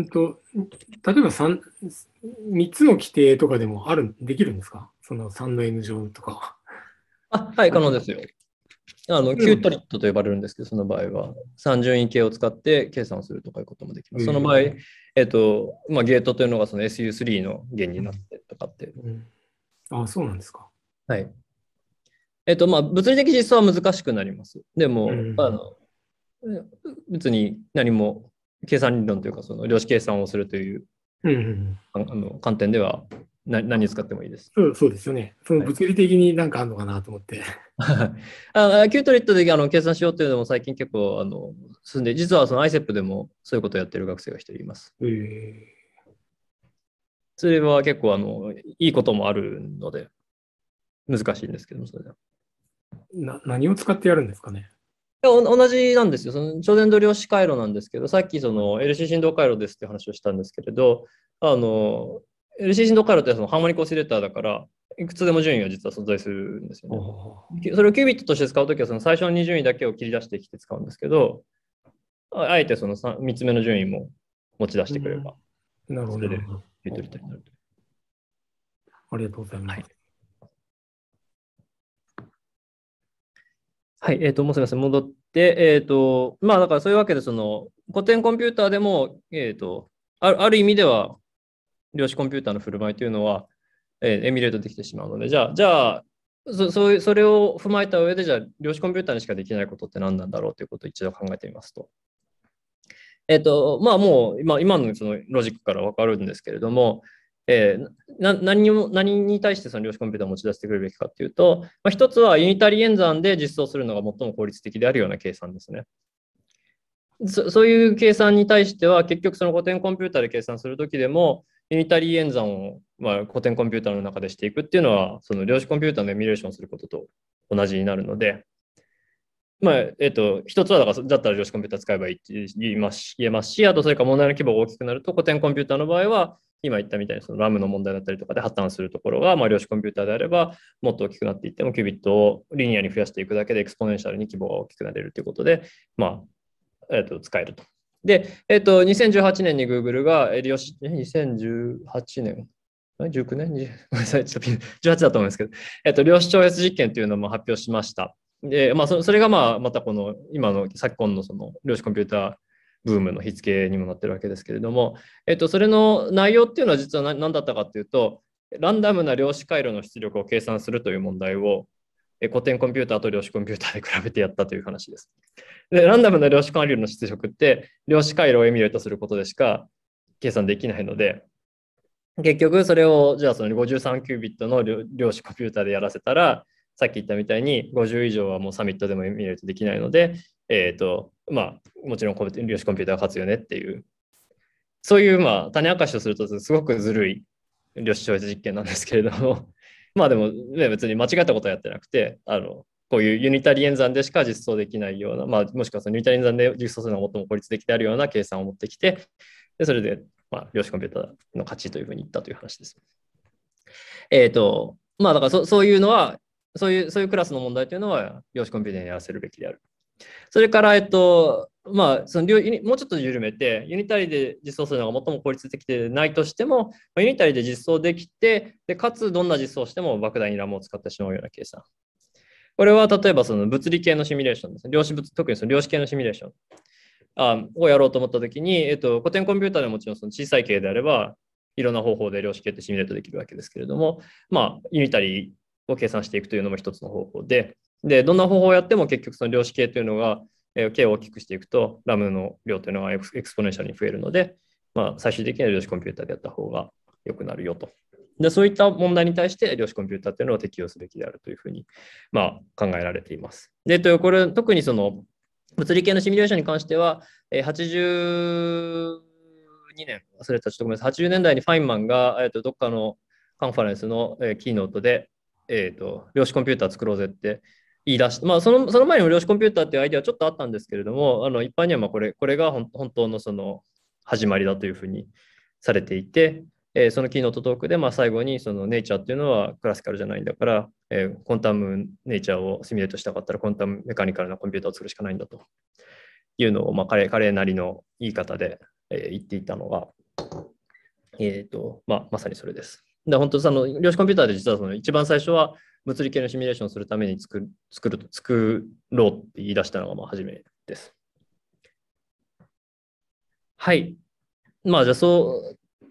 っと、例えば 3, 3つの規定とかでもあるできるんですかその3の N 乗とか。あはい、可能ですよ。あの、キュートリットと呼ばれるんですけど、その場合は、三順位系を使って計算をするとかいうこともできます。その場合、えっ、と、まあ、ゲートというのがその SU3 の弦になってとかって。うん、ああ、そうなんですか。はい。えっ、と、まあ、物理的実装は難しくなります。でも、うん、あの別に何も計算理論というか、その量子計算をするという、うん、あの観点ではな何使ってもいいです。そうそうですよね。その物理的になんかあるのかなと思って。は い、あキュートリットであの計算しようっていうのも最近結構あの進んで、実はその ICEP でもそういうことをやってる学生が一人います。えー、それは結構あのいいこともあるので、難しいんですけども、それでは。な何を使ってやるんですかね同じなんですよ。その超伝導量子回路なんですけど、さっきその LC 振動回路ですって話をしたんですけれど、あの LCC ドカルってそのハーモニックオシレーターだから、いくつでも順位は実は存在するんですよね。それをキュービットとして使うときは、その最初の2順位だけを切り出してきて使うんですけど、あえてその 3, 3つ目の順位も持ち出してくれば、うん、なるほど。ありがとうございます。はい、はい、えっ、ー、と、もうすみません、戻って、えっ、ー、と、まあ、だからそういうわけで、その、古典コンピューターでも、えっ、ー、とある、ある意味では、量子コンピューターの振る舞いというのは、えー、エミュレートできてしまうので、じゃあ、じゃあそそそれを踏まえた上で、じゃあ、量子コンピューターにしかできないことって何なんだろうということを一度考えてみますと。えっ、ー、と、まあもう今今のそのロジックからわかるんですけれども、えー、な何も何に対してその量子コンピューターを持ち出してくるべきかというと、まあ、一つはユニタリ演算で実装するのが最も効率的であるような計算ですね。そういう計算に対しては、結局その古典コンピューターで計算するときでも、ユニタリー演算を、まあ、古典コンピューターの中でしていくっていうのは、その量子コンピューターのエミュレーションすることと同じになるので、まあ、えっ、ー、と、一つはだから、だったら量子コンピューター使えばいいって言います言えますし、あとそれから問題の規模が大きくなると、古典コンピューターの場合は、今言ったみたいにそのラムの問題だったりとかで破綻するところが、まあ、量子コンピューターであればもっと大きくなっていってもキュービットをリニアに増やしていくだけでエクスポネンシャルに規模が大きくなれるということで、まあえー、と使えるとで、えっと、2018年に Google が、え、2018年、19年、ごめんなさい、ちょっと18だと思うんですけど、えっと、量子超越実験というのも発表しました。で、まあ、それが、まあ、またこの、今の、昨今のその、量子コンピューターブームの火付けにもなってるわけですけれども、えっと、それの内容っていうのは実は何だったかというと、ランダムな量子回路の出力を計算するという問題を古典コンピューターと量子コンピューターで比べてやったという話です。で、ランダムな量子管理の出力って、量子回路をエミュレートすることでしか計算できないので、結局それを、じゃあその53キュービットの量子コンピューターでやらせたら、さっき言ったみたいに50以上はもうサミットでもエミュレートできないので、えっ、ー、と、まあ、もちろん量子コンピューターはつよねっていう、そういう、まあ、種明かしをするとすごくずるい量子超越実験なんですけれども、まあでも、ね、別に間違ったことはやってなくて、あの、こういうユニタリ演算でしか実装できないような、まあ、もしくはそのユニタリ演算で実装するのが最も効率的であるような計算を持ってきて、でそれで、まあ、量子コンピューターの勝ちというふうに言ったという話です。えっ、ー、と、まあだからそそういうのは、そういうそういうクラスの問題というのは量子コンピューターにやらせるべきであるそれから、えっと、まあ、そのもうちょっと緩めて、ユニタリで実装するのが最も効率的でないとしても、ユニタリで実装できて、でかつどんな実装をしても莫大にラムを使ってしまうような計算。これは例えばその物理系のシミュレーションですね。量子物、特にその量子系のシミュレーションあをやろうと思ったときに、えっと、古典コンピューターでもちろんその小さい系であれば、いろんな方法で量子系ってシミュレートできるわけですけれども、まあ、ユニタリを計算していくというのも一つの方法で、で、どんな方法をやっても結局その量子系というのが、えー、を大きくしていくと、ラムの量というのがエクスポネンションに増えるので、まあ、最終的には量子コンピューターでやった方が良くなるよと。で、そういった問題に対して量子コンピューターというのを適用すべきであるというふうに、まあ、考えられています。で、とこれ、特にその物理系のシミュレーションに関しては、えー、82年、忘れた、ちょっとごめんなさい、80年代にファインマンが、えーとどっかのカンファレンスの、えー、キーノートで、えーと、量子コンピューター作ろうぜって言い出して、まあ、そのその前にも量子コンピューターっていうアイデアはちょっとあったんですけれども、あの一般にはまこれこれが本当のその始まりだというふうにされていて、えー、そのキーノートトークでま最後にそのネイチャーっていうのはクラシカルじゃないんだから、えー、コンタムネイチャーをシミュレートしたかったらコンタムメカニカルなコンピューターを作るしかないんだというのを、まあ、彼彼なりの言い方で、え言っていたのが、えーとまあ、まさにそれです。で本当その量子コンピューターで実はその一番最初は物理系のシミュレーションをするために作作る作ろうって言い出したのがまあ初めです。はい。まあじゃあそう、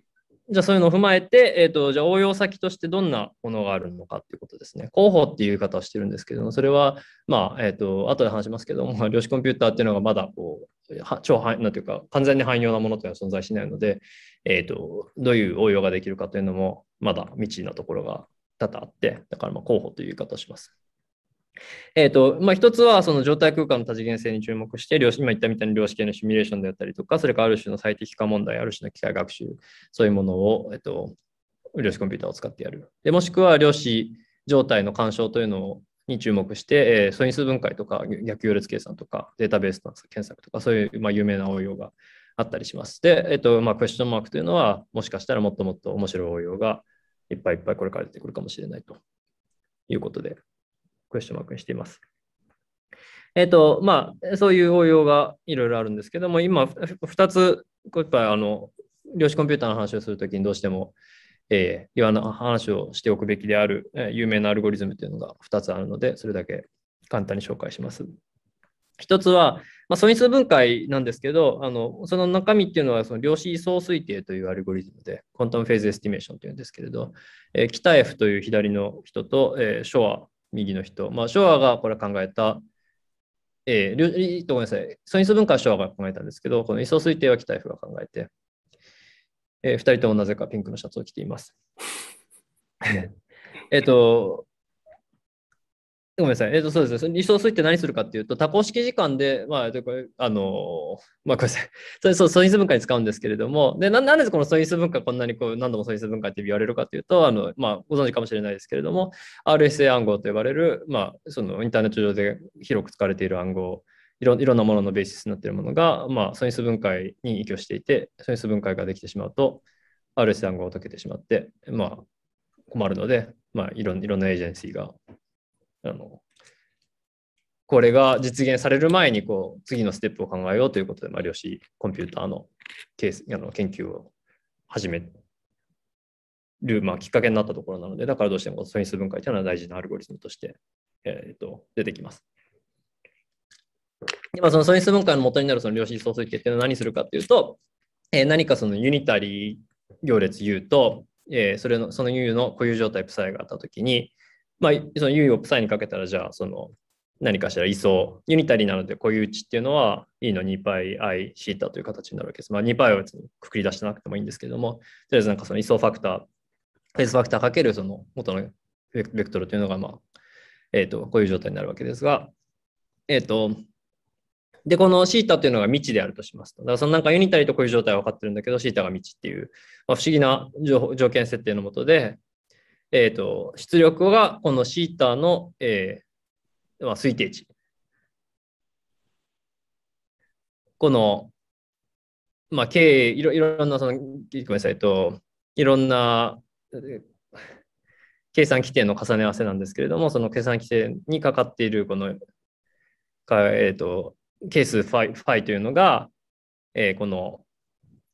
じゃあそういうのを踏まえて、えっ、ー、と、じゃあ応用先としてどんなものがあるのかっていうことですね。広報っていう言い方をしてるんですけども、それは、まあ、えっ、ー、と、後で話しますけども、量子コンピューターっていうのがまだこう、超なんていうか完全に汎用なものというのは存在しないので、えーとどういう応用ができるかというのもまだ未知なところが多々あって、だからま候補という言い方をします。えーとまあ、一つはその状態空間の多次元性に注目して量子、今言ったみたいに量子系のシミュレーションであったりとか、それからある種の最適化問題、ある種の機械学習、そういうものを、えーと、量子コンピューターを使ってやる。でもしくは量子状態の干渉というのに注目して、えー、素因数分解とか逆行列計算とかデータベースの検索とか、そういう、まあ、有名な応用があったりします。で、えーとまあ、クエスチョンマークというのは、もしかしたらもっともっと面白い応用がいっぱいいっぱいこれから出てくるかもしれないということで、クエスチョンマークにしています。えっ、ー、と、まあ、そういう応用がいろいろあるんですけども、今、2つ、こういっぱい、あの、量子コンピューターの話をするときにどうしても、えー、いろんな話をしておくべきである、えー、有名なアルゴリズムというのが2つあるので、それだけ簡単に紹介します。1つは、まあ、素因数分解なんですけど、あのその中身っていうのはその量子位相推定というアルゴリズムで、コンタムフェーズエスティメーションというんですけれど、えー、北 F という左の人と、えー、ショア、右の人、まあ、ショアがこれ考えた、えー、ごめんなさい、素因数分解はショアが考えたんですけど、この位相推定は北 F が考えて、えー、2人ともなぜかピンクのシャツを着ています。えっと、ごめんなさい。えっ、ー、と、そうですね。リソースって何するかっていうと、多項式時間で、まあ、これ、あの、まあ、ごめんなさい。それ、そう、素因数分解に使うんですけれども、で、ななんでこの素因数分解、こんなにこう、何度も素因数分解って言われるかというと、あの、まあ、ご存知かもしれないですけれども、RSA 暗号と呼ばれる、まあ、その、インターネット上で広く使われている暗号、いろいろんなもののベーシスになっているものが、まあ、素因数分解に依拠していて、素因数分解ができてしまうと、RSA 暗号を解けてしまって、まあ、困るので、まあ、いろいろんなエージェンシーがあのこれが実現される前にこう次のステップを考えようということで、まあ、量子コンピューターのケースあの研究を始める、まあ、きっかけになったところなので、だからどうしても素因数分解というのは大事なアルゴリズムとして、えー、と出てきます。今、その素因数分解の元になるその量子相推計というのは何するかというと、えー、何かそのユニタリー行列 U と、えー、それのその U の固有状態プサイがあったときに、まあ、その U をサイにかけたら、じゃあ、その、何かしら位相、ユニタリーなので固有値っていうのは E の 2πi シータという形になるわけです。まあ、2 π を別にくくり出してなくてもいいんですけども、とりあえずなんかその位相ファクター、フェイスファクターかけるその元のベクトルというのが、まあ、えっ、ー、と、こういう状態になるわけですが、えっ、ー、と、で、このシータというのが未知であるとしますと。だからそのなんかユニタリーとこういう状態は分かってるんだけど、シータが未知っていう、まあ、不思議な条件設定のもとで、えっ、ー、と、出力がこのシーターの、えー、まあ、推定値。この、まあ、経いろいろなその、ごめんなさいと、いろんな、計算規定の重ね合わせなんですけれども、その計算規定にかかっているこの、えーと、と係数ファイファイというのが、えー、この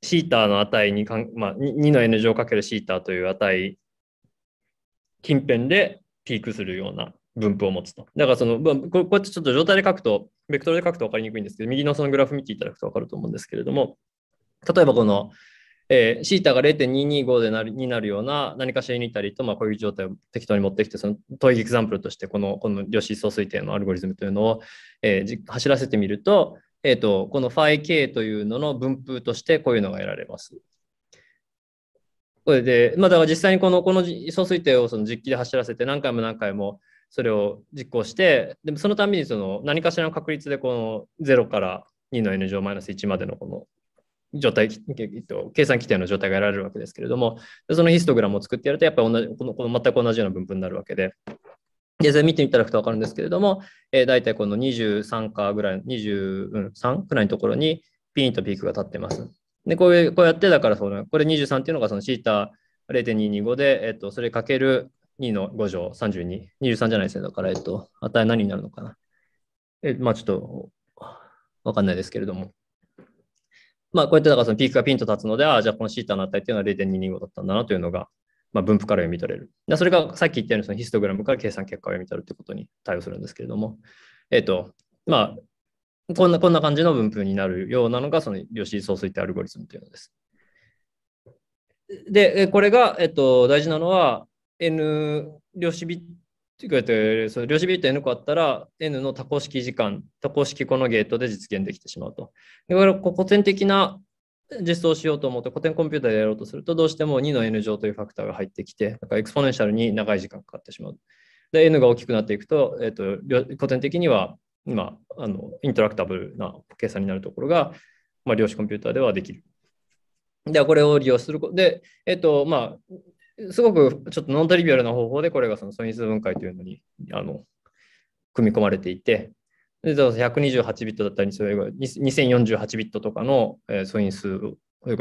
シーターの値にかん、まあ、2の n 乗かけるシーターという値近辺でピークするような分布を持つと。だからその、こうやってちょっと状態で書くと、ベクトルで書くと分かりにくいんですけど、右のそのグラフ見ていただくと分かると思うんですけれども、例えばこの、えー、シータが0.225でなるになるような何かしらにたりと、まあ、こういう状態を適当に持ってきて、そのトイエクザンプルとして、この、この量子総推定のアルゴリズムというのを、えー、走らせてみると、えっ、ー、と、この φk というのの分布としてこういうのが得られます。それで、まあ、だから実際にこのこの総推定をその実機で走らせて何回も何回もそれを実行してでもそのためにその何かしらの確率でこの0から2の n 乗マイナス1までのこの状態、計算規定の状態が得られるわけですけれども、そのヒストグラムを作ってやると、やっぱり同じこのこの全く同じような分布になるわけで、で見ていただくと分かるんですけれども、えー、大体この23かぐらい、23くらいのところにピンとピークが立ってます。で、こういう、こうやって、だからその、これ23っていうのがそのシータ0.225で、えっと、それかける2の5乗32、23じゃないですね。だから、えっと、値何になるのかな。え、まあちょっと、わかんないですけれども。まあこうやってだからそのピークがピンと立つので、ああ、じゃあこのシータの値っていうのは0.225だったんだなというのが、まあ分布から読み取れる。でそれがさっき言ったようにそのヒストグラムから計算結果を読み取るということに対応するんですけれども、えっと、まあこんな、こんな感じの分布になるようなのが、その量子相推定アルゴリズムというのです。で、これが、えっと、大事なのは、N、量子ビット、その量子ビット N 個あったら、N の多項式時間、多項式このゲートで実現できてしまうと。で、これ、古典的な実装しようと思って、古典コンピュータでやろうとすると、どうしても2の N 乗というファクターが入ってきて、んかエクスポネンシャルに長い時間かかってしまう。で、N が大きくなっていくと、えっと、古典的にはまあ、あのイントラクタブルな計算になるところが、まあ、量子コンピューターではできる。で、これを利用することで、えっと、まあ、すごくちょっとノントリビアルな方法で、これがその素因数分解というのに、あの、組み込まれていて、128ビットだったり、それが2048ビットとかの素因数を、えっ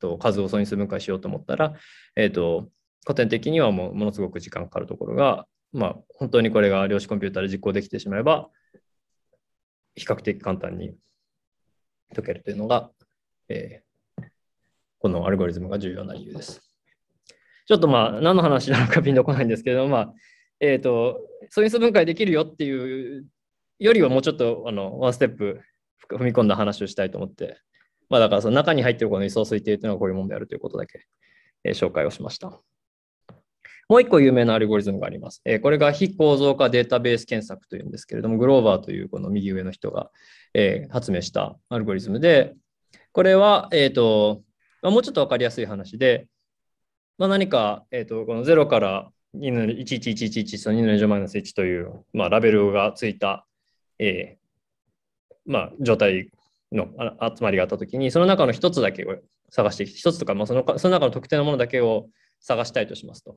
と、数を素因数分解しようと思ったら、えっと、古典的にはもうものすごく時間かかるところが、まあ、本当にこれが量子コンピューターで実行できてしまえば、比較的簡単に解けるというのが、えー、このアルゴリズムが重要な理由です。ちょっとまあ何の話なのかピンとこないんですけどまあえーと、素因数分解できるよっていうよりはもうちょっとあのワンステップ踏み込んだ話をしたいと思って、まあ、だからその中に入ってるこの位相推定というのはこういうものであるということだけ、えー、紹介をしました。もう一個有名なアルゴリズムがあります。えー、これが非構造化データベース検索というんですけれども、グローバーというこの右上の人が、えー、発明したアルゴリズムで、これは、えーとまあ、もうちょっと分かりやすい話で、まあ、何か、えーと、この0から2の1111その2の乗マイナス1という、まあ、ラベルがついた、えーまあ、状態の集まりがあったときに、その中の一つだけを探して、一つとか、まあその、その中の特定のものだけを探したいとしますと。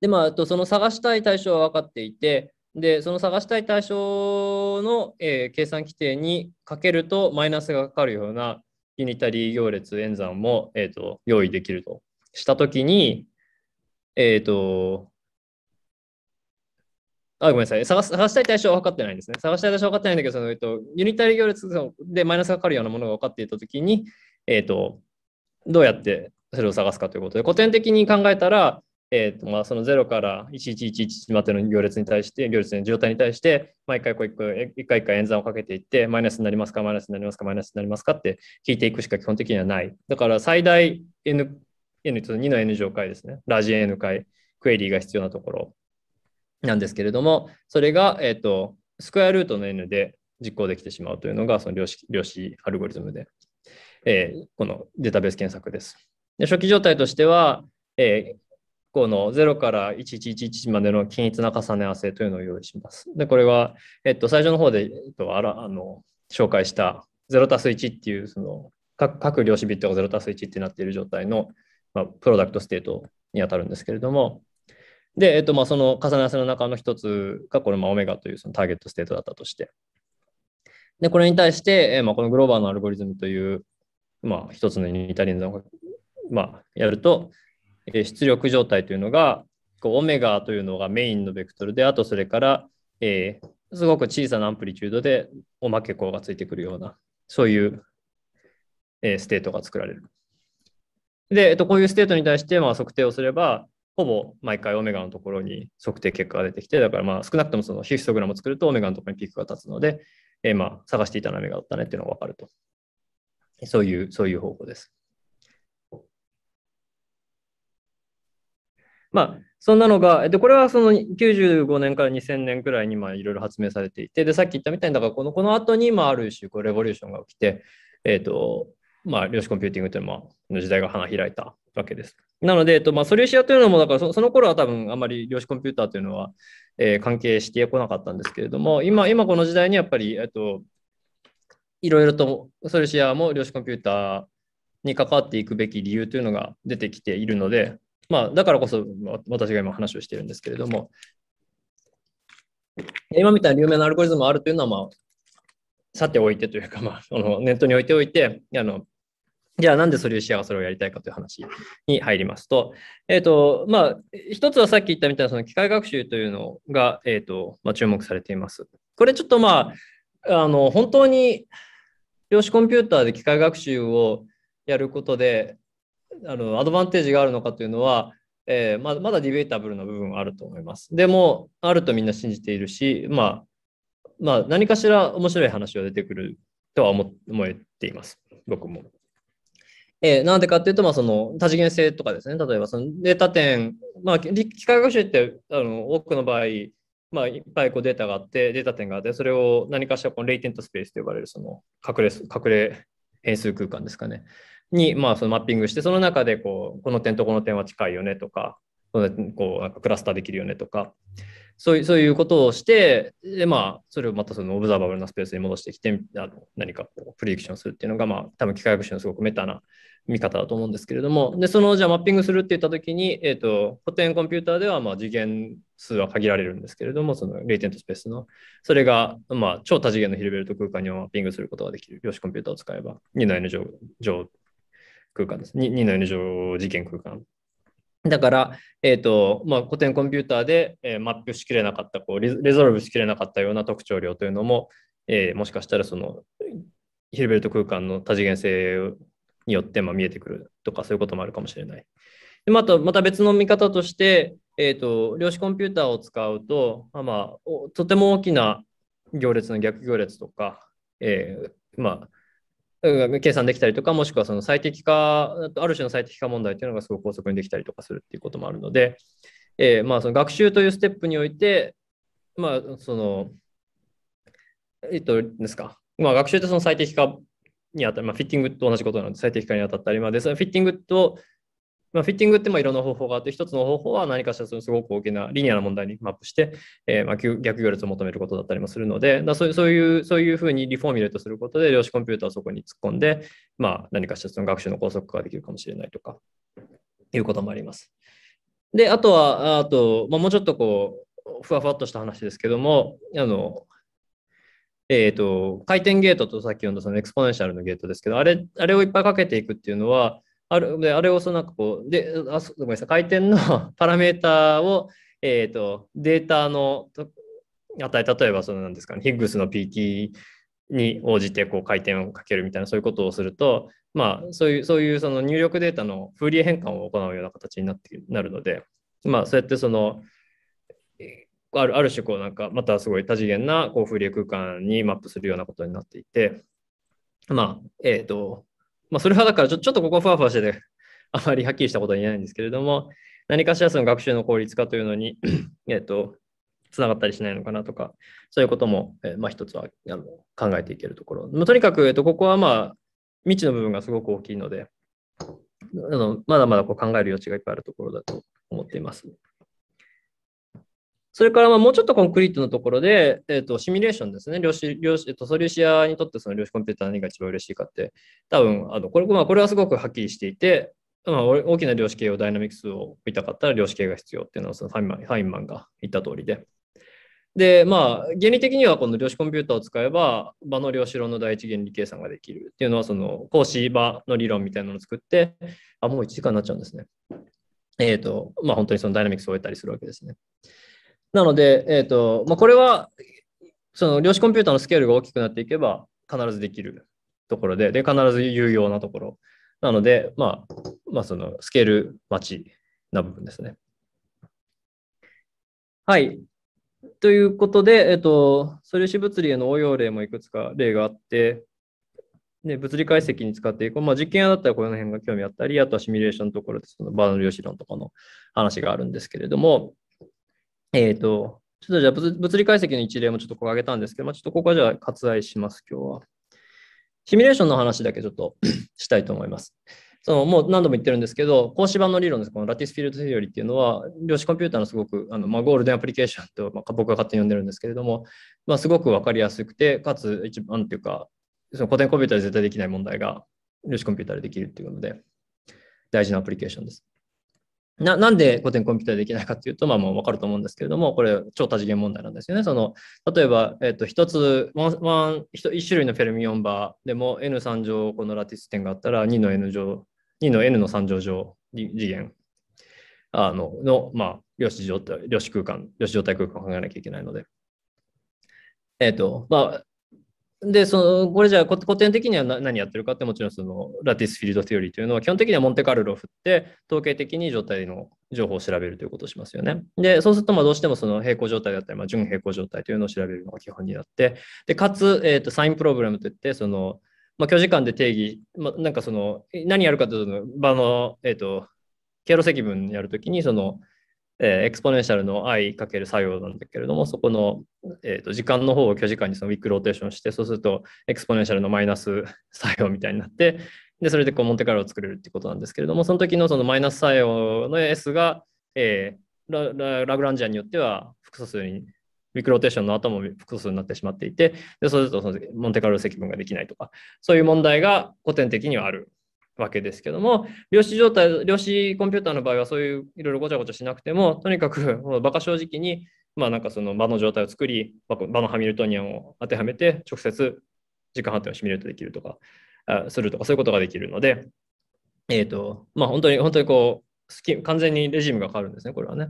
で、まあ、とその探したい対象は分かっていて、で、その探したい対象の、えー、計算規定にかけるとマイナスがかかるようなユニタリー行列演算も、えーと、用意できるとしたときに、えっ、ー、と、あ、ごめんなさい探。探したい対象は分かってないんですね。探したい対象は分かってないんだけど、その、えっ、ー、と、ユニタリー行列でマイナスがかかるようなものが分かっていたときに、えっ、ー、と、どうやってそれを探すかということで、古典的に考えたら、えーとまあ、その0から1111までの行列に対して、行列の状態に対して、毎回こう一回一回一回演算をかけていって、マイナスになりますか、マイナスになりますか、マイナスになりますかって聞いていくしか基本的にはない。だから最大 N、N と2の N 乗回ですね。ラジ N 回、クエリーが必要なところなんですけれども、それが、えーとスクエアルートの N で実行できてしまうというのが、その量子量子アルゴリズムで、えー、このデータベース検索です。で初期状態としては、えー個の0から1111までの均一な重ね合わせというのを用意します。で、これは、えっと、最初の方で、えっと、あらあの紹介した0たす1っていう、その各各量子ビットが0たす1ってなっている状態の、まあ、プロダクトステートにあたるんですけれども、で、えっと、まあその重ね合わせの中の一つが、これ、まあ、オメガというそのターゲットステートだったとして。で、これに対して、えまあ、このグローバルのアルゴリズムという、まあ、一つのユニタリンズを、まあ、やると、出力状態というのが、こうオメガというのがメインのベクトルで、あとそれから、えー、すごく小さなアンプリチュードでおまけ項がついてくるような、そういう、えー、ステートが作られる。で、えっと、こういうステートに対して、まあ、測定をすれば、ほぼ毎回オメガのところに測定結果が出てきて、だからまあ少なくともそのヒストグラムを作るとオメガのところにピークが立つので、えー、まあ探していたのがオメガだったねっていうのが分かると。そういう、そういう方法です。まあ、そんなのが、で、これはその95年から2000年くらいにいろいろ発明されていて、で、さっき言ったみたいに、だからこのこの後に、まあ、ある種、こう、レボリューションが起きて、えっ、ー、と、まあ、量子コンピューティングというのは、の時代が花開いたわけです。なので、えっとまあ、ソリューシアというのも、だからそその頃は多分あまり量子コンピューターというのは、えー、関係してこなかったんですけれども、今、今この時代にやっぱり、えっと、いろいろとソリューシアも量子コンピューターに関わっていくべき理由というのが出てきているので、まあ、だからこそ私が今話をしているんですけれども、今みたいな有名なアルゴリズムがあるというのは、まあ、さておいてというか、まあ、あのネットに置いておいて、あのじゃあなんでソリューシアがそれをやりたいかという話に入りますと、えっ、ー、と、まあ、一つはさっき言ったみたいなその機械学習というのが、えっ、ー、と、まあ、注目されています。これちょっとまあ、あの、本当に量子コンピューターで機械学習をやることで、あのアドバンテージがあるのかというのは、えー、まだまだディベータブルな部分はあると思います。でも、あるとみんな信じているし、まあ、まあ、何かしら面白い話が出てくるとは思っています、僕も。えー、なんでかっていうと、まあ、その多次元性とかですね、例えばそのデータ点、まあ、機械学習ってあの多くの場合、まあ、いっぱいこうデータがあって、データ点があって、それを何かしらこのレイテントスペースと呼ばれるその隠れ隠れ変数空間ですかね。に、まあ、そのマッピングして、その中でこう、この点とこの点は近いよねとか、こうクラスターできるよねとか、そういうそういうことをして、でまあ、それをまたそのオブザーバブルなスペースに戻してきて、あの何かこうプリディクションするっていうのが、まあ、多分機械学習のすごくメタな見方だと思うんですけれども、でそのじゃあマッピングするって言ったときに、えーと、古典コンピューターではまあ次元数は限られるんですけれども、そのレイテントスペースの、それがまあ超多次元のヒルベルト空間にマッピングすることができる、量子コンピューターを使えば、2の N 乗空間です。2, 2の N 乗次元空間。だから、えーとまあ、古典コンピューターで、えー、マップしきれなかったこうレ、レゾルブしきれなかったような特徴量というのも、えー、もしかしたらそのヒルベルト空間の多次元性によってま見えてくるとかそういうこともあるかもしれない。でまたまた別の見方として、えーと、量子コンピューターを使うと、まあ、とても大きな行列の逆行列とか、えー、まあ、計算できたりとか、もしくはその最適化、ある種の最適化問題というのがすごく高速にできたりとかするっていうこともあるので、えー、まあその学習というステップにおいて、まあ、その、えっと、ですか、まあ、学習ってその最適化にあたる、まあ、フィッティングと同じことなので、最適化にあたったり、まあ、でそのフィッティングとまあ、フィッティングってまあいろんな方法があって、一つの方法は何かしらそのすごく大きなリニアな問題にマップして、えー、まあ逆行列を求めることだったりもするので、だそうそういうそういうふうにリフォーミュレートすることで、量子コンピューターをそこに突っ込んで、まあ、何かしらその学習の高速化ができるかもしれないとか、いうこともあります。で、あとは、あと、まあ、もうちょっとこう、ふわふわっとした話ですけども、あの、えっ、ー、と、回転ゲートとさっき読んだそのエクスポネンシャルのゲートですけど、あれ、あれをいっぱいかけていくっていうのは、あるであれをそのなんかこう、であごめんなさい回転の パラメータを、えーと、データの値、例えばそのなんですか、ね、ヒッグスの PT に応じてこう回転をかけるみたいなそういうことをすると、まあ、そういうそういうその入力データのフーリエ変換を行うような形になってなるので、まあ、そうやってそのあるある種こうなんかまたすごい多次元なこうフーリエ空間にマップするようなことになっていて、まあえーとまあ、それはだからちょちょっとここふわふわしてて、あまりはっきりしたことは言えないんですけれども、何かしらその学習の効率化というのに、えっと、つながったりしないのかなとか、そういうことも、えー、まあ、一つはあの考えていけるところ。まあ、とにかく、えっと、ここはまあ、未知の部分がすごく大きいので、あのまだまだこう考える余地がいっぱいあるところだと思っています。それからまあもうちょっとコンクリートのところで、えー、とシミュレーションですね、量子量子えー、とソリューシアにとってその量子コンピューター何が一番嬉しいかって、多分あのこれ,、まあ、これはすごくはっきりしていて、まあ、大きな量子系をダイナミクスを見たかったら量子系が必要っていうのはそのファインマンファインマンが言った通りで。で、まあ、原理的にはこの量子コンピューターを使えば、場の量子論の第一原理計算ができるっていうのは、その講師場の理論みたいなのを作って、あ、もう1時間になっちゃうんですね。えっ、ー、と、まあ、本当にそのダイナミクスを終えたりするわけですね。なので、えーとまあ、これはその量子コンピューターのスケールが大きくなっていけば必ずできるところで、で必ず有用なところ。なので、まあ、まあ、そのスケール待ちな部分ですね。はい。ということで、えっと、素粒子物理への応用例もいくつか例があって、ね、物理解析に使っていく、まあ、実験屋だったらこの辺が興味あったり、あとはシミュレーションのところでそのバーの量子論とかの話があるんですけれども、えっ、ー、と、ちょっとじゃあ物理解析の一例もちょっとこう挙げたんですけども、ちょっとここはじゃあ割愛します、今日は。シミュレーションの話だけちょっと したいと思います。そのもう何度も言ってるんですけど、講師版の理論です。このラティスフィールドセオリーっていうのは、量子コンピューターのすごくあの、まあ、ゴールデンアプリケーションと、まあ、僕が勝手に呼んでるんですけれども、まあ、すごく分かりやすくて、かつ一番っていうか、その古典コンピューターで絶対できない問題が量子コンピューターでできるっていうので、大事なアプリケーションです。な、なんで古典コンピューターできないかっていうと、まあもうわかると思うんですけれども、これ超多次元問題なんですよね。その、例えば、えっ、ー、と、一つ、ワン、一種類のフェルミオンバーでも N3 乗、このラティス点があったら2の N 乗、2の N の3乗乗次元、あの、の、まあ、量子状態、量子空間、量子状態空間を考えなきゃいけないので。えっ、ー、と、まあ、で、その、これじゃあ古典的には何やってるかって、もちろんそのラティスフィールドテオリーというのは基本的にはモンテカルロを振って、統計的に状態の情報を調べるということをしますよね。で、そうするとまあどうしてもその平行状態だったり、まあ、準平行状態というのを調べるのが基本になって、で、かつ、えっ、ー、と、サインプログラムといって、その、まあ、距時間で定義、まあ、なんかその、何やるかというと、場の、えっ、ー、と、経路積分やるときに、その、えー、エクスポネンシャルの i かける作用なんだけれども、そこの、えーと、時間の方を虚時間にそのウィックローテーションして、そうするとエクスポネンシャルのマイナス作用みたいになって、でそれでこうモンテカルを作れるってことなんですけれども、その時のそのマイナス作用の S が、えー、ララグランジアによっては複素数に、ウィックローテーションの後も複素数になってしまっていて、でそうするとそのモンテカル積分ができないとか、そういう問題が古典的にはあるわけですけども、量子状態、量子コンピューターの場合はそういういろいろごちゃごちゃしなくても、とにかくばか 正直に、まあなんかその場の状態を作り、場のハミルトニアンを当てはめて、直接時間判定をシミュレートできるとか、するとか、そういうことができるので、えっ、ー、と、まあ本当に本当にこう、完全にレジームが変わるんですね、これはね。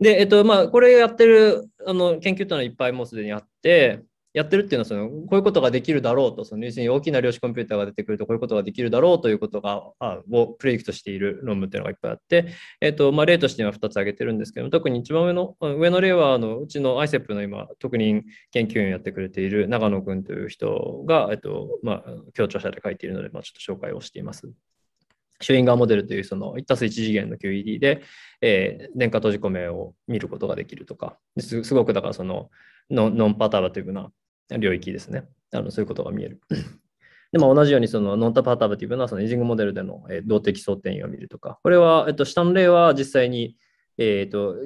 で、えっ、ー、と、まあこれやってるあの研究というのはいっぱいもうすでにあって、やってるっていうのはそのこういうことができるだろうとその要するに大きな量子コンピューターが出てくるとこういうことができるだろうということがをプレイクトしている論文っていうのがいっぱいあって、えーとまあ、例として今2つ挙げてるんですけども特に一番上の上の例はあのうちの ICEP の今特任研究員をやってくれている長野君という人が、えーとまあ、協調者で書いているので、まあ、ちょっと紹介をしています。シュインガーモデルというその1たす1次元の QED で、えー、電化閉じ込めを見ることができるとかすごくだからそのノンパターバティブな領域ですね。あのそういうことが見える。でも同じようにそのノンタパータバティブなそのエイジングモデルでの、え動的争点位を見るとか、これは、えっと、下の例は実際に、えっと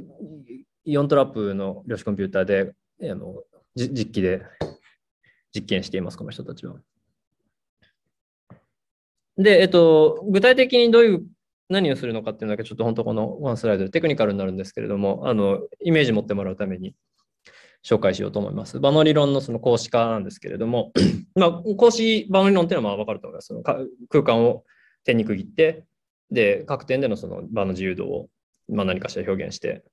イトラップの量子コンピューターであの実機で実験しています、この人たちは。で、えっと、具体的にどういう何をするのかっていうのだけちょっと本当このワンスライドでテクニカルになるんですけれども、あのイメージ持ってもらうために紹介しようと思います。場の理論のその公式化なんですけれども、まあ、公式場の理論っていうのはまあ分かると思います。その空間を点に区切って、で、各点でのその場の自由度をまあ何かしら表現して、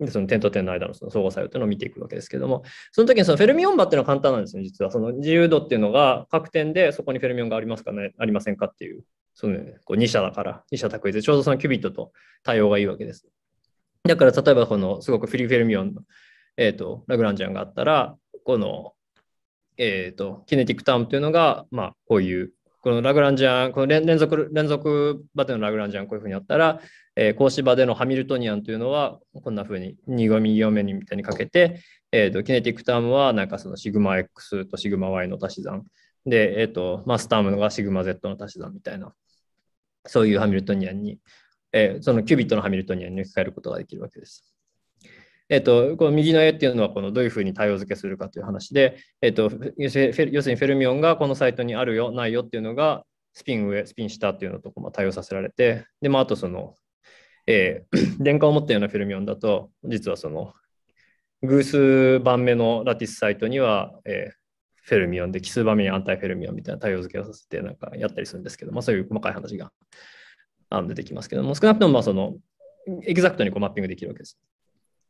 でその点と点の間のその相互作用というのを見ていくわけですけども、その時にそのフェルミオン場っていうのは簡単なんですね、実は。その自由度っていうのが各点でそこにフェルミオンがありますかね、ありませんかっていう、その、ね、こう2者だから、2者択一で、ちょうどそのキュビットと対応がいいわけです。だから例えばこのすごくフリーフェルミオンえっ、ー、と、ラグランジャンがあったら、この、えっ、ー、と、キネティックタームというのが、まあ、こういう、このラグランジャン、この連続、連続場でのラグランジャン、こういうふうにやったら、えー、格子場でのハミルトニアンというのは、こんなふうに2行目、2行目にみたいにかけて、えっ、ー、と、キネティックタームは、なんかそのシグマ X とシグマ Y の足し算。で、えっ、ー、と、マスタームがシグマ Z の足し算みたいな、そういうハミルトニアンに、えー、そのキュビットのハミルトニアンに置き換えることができるわけです。えっと、この右の絵っていうのはこのどういうふうに対応付けするかという話で、えっと、要するにフェルミオンがこのサイトにあるよ、ないよっていうのがスピン上、スピン下っていうのとま対応させられて、で、まあ、あとその、えー、電荷を持ったようなフェルミオンだと、実はその偶数番目のラティスサイトには、えー、フェルミオンで奇数番目にアンタイフェルミオンみたいな対応付けをさせてなんかやったりするんですけど、まあ、そういう細かい話が出てきますけども少なくともまあそのエグザクトにこうマッピングできるわけです。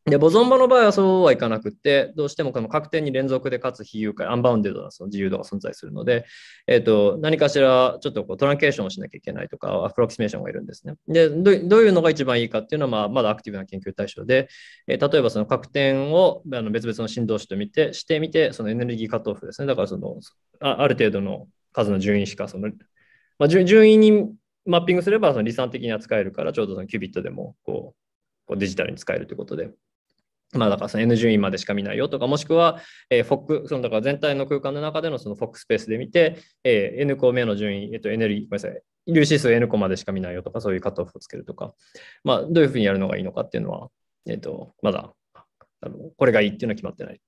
で、ボゾンバの場合はそうはいかなくって、どうしてもこの確定に連続でかつ比喩拐、アンバウンデッドなその自由度が存在するので、えっ、ー、と、何かしらちょっとこうトランケーションをしなきゃいけないとか、アプロキシメーションがいるんですね。で、どういうのが一番いいかっていうのは、まあ、まだアクティブな研究対象で、えー、例えばその確定をあの別々の振動子と見て、してみて、そのエネルギーカットオフですね。だからその、あある程度の数の順位しか、その、まあ、順位にマッピングすればその理算的に扱えるから、ちょうどそのキュビットでもこう、こうデジタルに使えるということで。まあだからその N 順位までしか見ないよとか、もしくは、えー、フォック、そのだから全体の空間の中でのそのフォックスペースで見て、えー、N 個目の順位、えっ、ー、と、エネルギー、ごめんなさい、粒子数 N 個までしか見ないよとか、そういうカットオフをつけるとか、まあどういうふうにやるのがいいのかっていうのは、えっ、ー、と、まだ、これがいいっていうのは決まってない。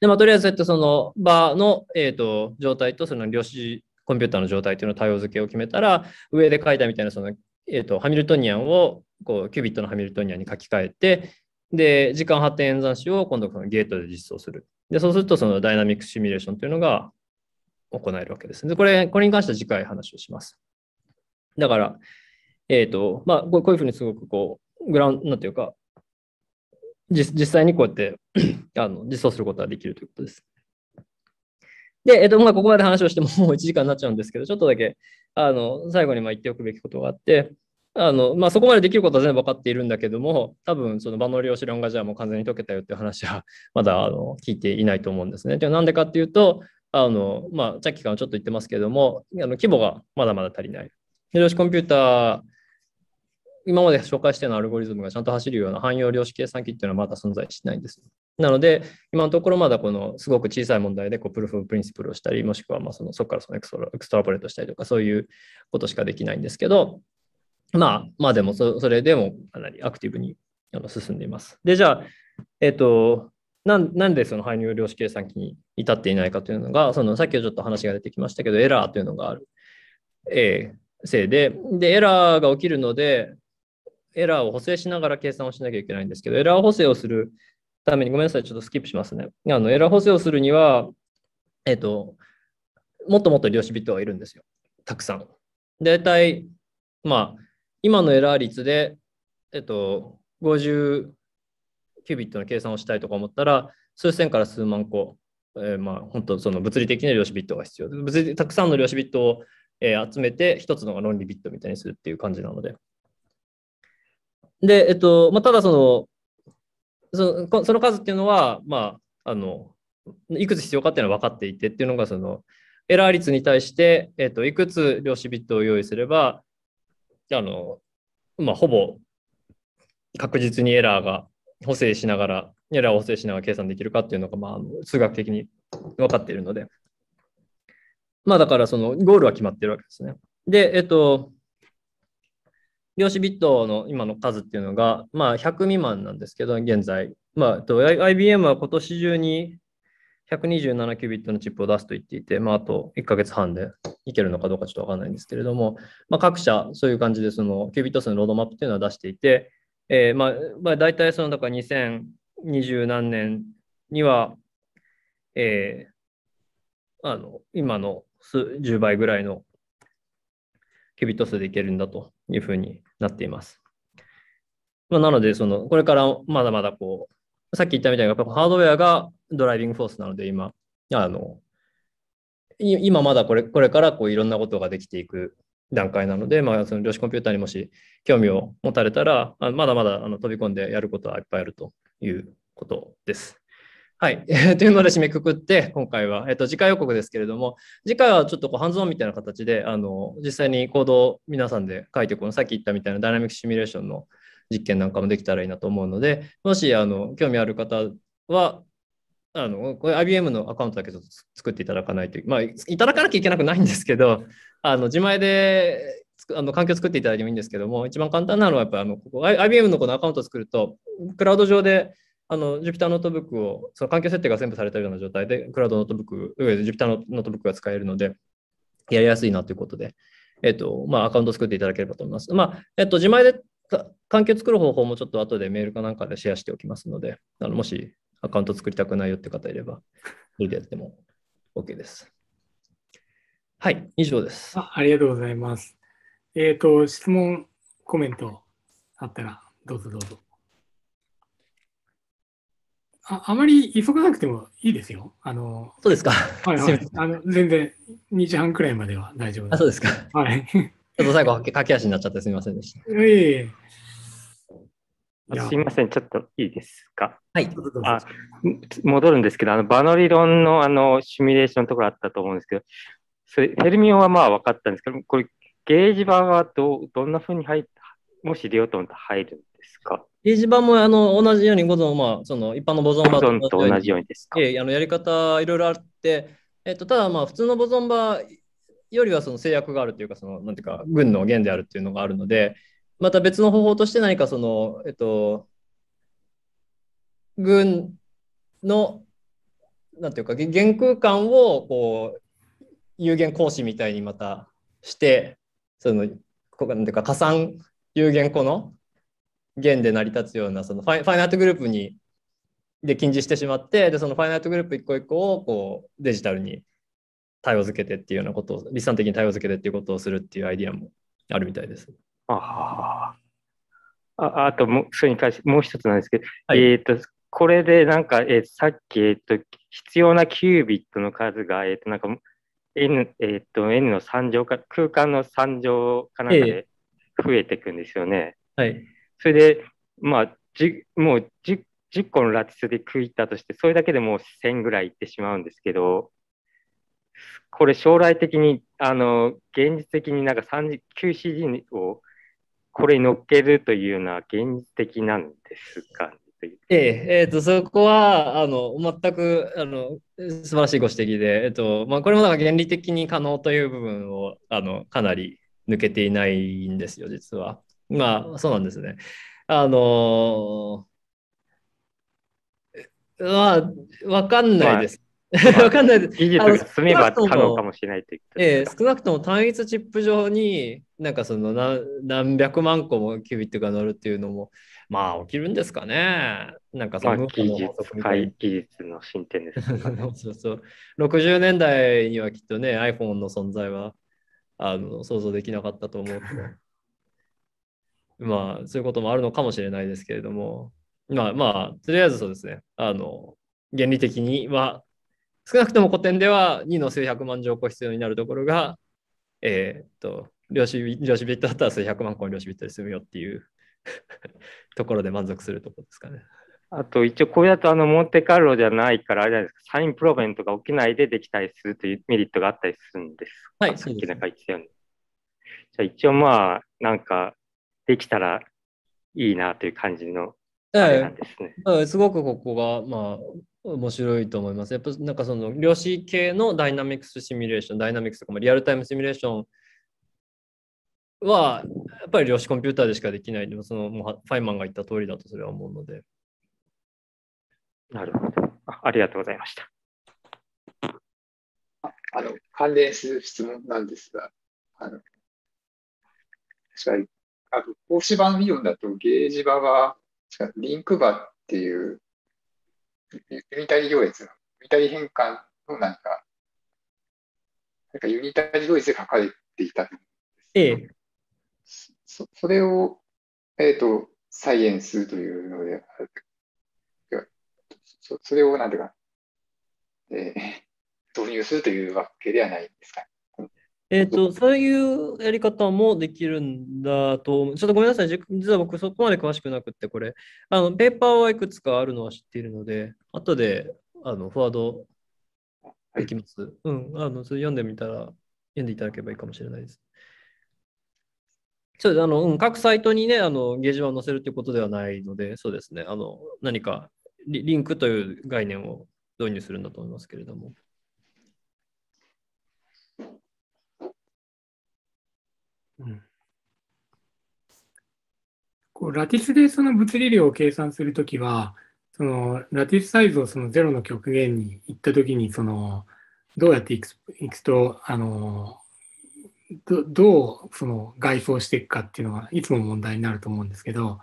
で、まあとりあえず、えっと、その場の、えっ、ー、と、状態とその量子コンピューターの状態っていうの対応付けを決めたら、上で書いたみたいなその、えっ、ー、と、ハミルトニアンをこうキュービットのハミルトニアンに書き換えて、で、時間発展演算子を今度そのゲートで実装する。で、そうするとそのダイナミックシミュレーションというのが行えるわけです。で、これ、これに関しては次回話をします。だから、えっ、ー、と、まあ、こういうふうにすごくこう、グラウンド、なんていうか、実実際にこうやって あの実装することができるということです。で、えっと、まあ、ここまで話をしてももう1時間になっちゃうんですけど、ちょっとだけ、あの、最後にま言っておくべきことがあって、あの、まあ、そこまでできることは全部分かっているんだけども、多分その場の量子論がじゃあもう完全に解けたよっていう話は、まだあの聞いていないと思うんですね。でなんでかっていうと、あの、まあ、さっきからちょっと言ってますけども、あの規模がまだまだ足りない。量子コンピューター、今まで紹介したようなアルゴリズムがちゃんと走るような汎用量子計算機っていうのはまだ存在しないんです。なので、今のところまだこのすごく小さい問題でこうプルーフ・プリンシプルをしたり、もしくはまあそのそこからそのエクストラポレートしたりとか、そういうことしかできないんですけど、まあ、まあでもそ、それでもかなりアクティブにあの進んでいます。で、じゃあ、えっ、と、ななんでその排入量子計算機に至っていないかというのが、そのさっきちょっと話が出てきましたけど、エラーというのがある、えせいで、で、エラーが起きるので、エラーを補正しながら計算をしなきゃいけないんですけど、エラー補正をするために、ごめんなさい、ちょっとスキップしますね。あのエラー補正をするには、えっ、ー、と、もっともっと量子ビットがいるんですよ。たくさん。大体、まあ、今のエラー率で、えっと、50キュービットの計算をしたいとか思ったら、数千から数万個、えー、まあ、本当その物理的な量子ビットが必要物理たくさんの量子ビットを、えー、集めて、一つのが論理ビットみたいにするっていう感じなので。で、えっと、まあ、ただその、そのその数っていうのは、まあ、あの、いくつ必要かっていうのは分かっていてっていうのが、その、エラー率に対して、えっと、いくつ量子ビットを用意すれば、あの、まあ、ほぼ確実にエラーが補正しながら、エラーを補正しながら計算できるかっていうのが、まあ、数学的に分かっているので、まあ、だからそのゴールは決まってるわけですね。で、えっと、量子ビットの今の数っていうのが、まあ、100未満なんですけど、現在、まあ、えっと、IBM は今年中に127キュービットのチップを出すと言っていて、まあ、あと1ヶ月半でいけるのかどうかちょっとわからないんですけれども、まあ、各社そういう感じでそのビット数のロードマップっていうのは出していて、えー、まあ、まあ、大体そのだから2020何年には、えー、あの今の10倍ぐらいのキュビット数でいけるんだというふうになっています。まあ、なので、その、これからまだまだこう、さっき言ったみたいに、ハードウェアがドライビングフォースなので、今、あの、今まだこれこれからこういろんなことができていく段階なので、まあ、その量子コンピューターにもし興味を持たれたら、あまだまだあの飛び込んでやることはいっぱいあるということです。はい。というので締めくくって、今回は、えっと、次回予告ですけれども、次回はちょっとこう、ハンズオンみたいな形で、あの、実際に行動を皆さんで書いて、このさっき言ったみたいなダイナミックシミュレーションの実験なんかもできたらいいなと思うので、もし、あの、興味ある方は、あの、これ IBM のアカウントだけちょっと作っていただかないとい、まあ、いただかなきゃいけなくないんですけど、あの、自前で、あの、環境作っていただいてもいいんですけども、一番簡単なのは、やっぱ、あの、ここ、IBM のこのアカウントを作ると、クラウド上で、あの、Jupyter ノートブックを、その環境設定が全部されたような状態で、クラウドノートブック、Jupyter ノートブックが使えるので、やりやすいなということで、えっと、まあ、アカウント作っていただければと思います。まあ、えっと、自前で環境作る方法もちょっと後でメールかなんかでシェアしておきますので、あのもしアカウント作りたくないよって方いれば、フれでやっても OK です。はい、以上ですあ。ありがとうございます。えっ、ー、と、質問、コメントあったら、どうぞどうぞ。ああまり急がなくてもいいですよ。あのそうですか。はい、はい、あの全然2時半くらいまでは大丈夫です。あそうですか。はい。ちょっと最後、駆け足になっちゃってすみませんでした。いえいえ。すみません、ちょっといいですか。はい。あ戻るんですけど、あの場の理論のあのシミュレーションのところあったと思うんですけど、それヘルミオンはまあ分かったんですけど、これ、ゲージ版はどどんなふうに入っもし入れようと思ったら入るんですかゲージ版もあの同じようにごぞん、まあ、その一般のボゾンバと同じようにですか、えあのやり方いろいろあって、えっ、と、ただまあ普通のボゾンバよりはその制約があるというか、そのなんていうか、軍の弦であるっていうのがあるので、また別の方法として何かその、えっと、軍の、なんていうか、原空間をこう有限行使みたいにまたして、その、なんていうか、加算有限個の弦で成り立つような、そのファイファイナイトグループにで禁じしてしまって、で、そのファイナイトグループ一個一個をこうデジタルに対応づけてっていうようなことを、理算的に対応づけてっていうことをするっていうアイディアもあるみたいです。あああとも、それに関してもう一つなんですけど、はい、えっ、と、これでなんか、えー、さっき、えっ、ー、と、必要なキュービットの数が、えっ、ー、と、なんか、N, えっと N の3乗か、空間の3乗かなんかで増えていくんですよね。はい。それで、まあ、じもう 10, 10個のラティスで区切ったとして、それだけでもう1000ぐらいいってしまうんですけど、これ将来的に、あの、現実的になんか 3CG をこれに乗っけるというのは現実的なんですか、えええー、とそこはあの全くあの素晴らしいご指摘で、えーとまあ、これもなんか原理的に可能という部分をあのかなり抜けていないんですよ実は。まあそうなんですね。あのー、まあ、わかんないです。わかんないです。技術が進めば可能かもしれないってって、えー、少なくとも単一チップ上に、なんかその何何百万個もキュビットが乗るっていうのも、まあ起きるんですかね。なんかその、まあ、技術技術の進展です、ね、そうそう。60年代にはきっとね、iPhone の存在はあの想像できなかったと思う まあ、そういうこともあるのかもしれないですけれども、まあまあ、とりあえずそうですね、あの、原理的には少なくとも古典では2の数百万乗個必要になるところが、えー、っと、量子量子ビットだったら数百万個の量子ビットで済むよっていう ところで満足するところですかね。あと一応これだとあのモンテカルロじゃないからあれじゃないですか、サインプロベントが起きないでできたりするというメリットがあったりするんですはい、そうです、ね。じゃあ一応まあ、なんかできたらいいなという感じのええ、すごくここが、まあ、面白いと思います。やっぱなんかその量子系のダイナミックスシミュレーション、ダイナミックスとかリアルタイムシミュレーションはやっぱり量子コンピューターでしかできないでもそのもうファイマンが言った通りだとそれは思うので。なるほどあ。ありがとうございました。あの関連する質問なんですが、あの確かにあの東芝の理論だとゲージ場はリンクバーっていう、ユニタリー行列の、ユニタリー変換の何か、なんかユニタリー行列で書かれていたんです。ええ。そそれを、えっ、ー、と、再現するというので、あそそれをなんていうか、えー、導入するというわけではないんですか、ね、えっ、ー、と、そういうやり方もできるんだと、ちょっとごめんなさい、実は僕そこまで詳しくなくて、これ、あのペーパーはいくつかあるのは知っているので、後であのフォワードできます。はい、うん、あのそれ読んでみたら、読んでいただければいいかもしれないです。そうですあの、うん、各サイトにね、あのゲージは載せるということではないので、そうですね、あの何かリリンクという概念を導入するんだと思いますけれども。うん、こうラティスでその物理量を計算するときは、そのラティスサイズをその0の極限に行ったときに、そのどうやっていくいくと、あのどどうその外装していくかっていうのがいつも問題になると思うんですけど、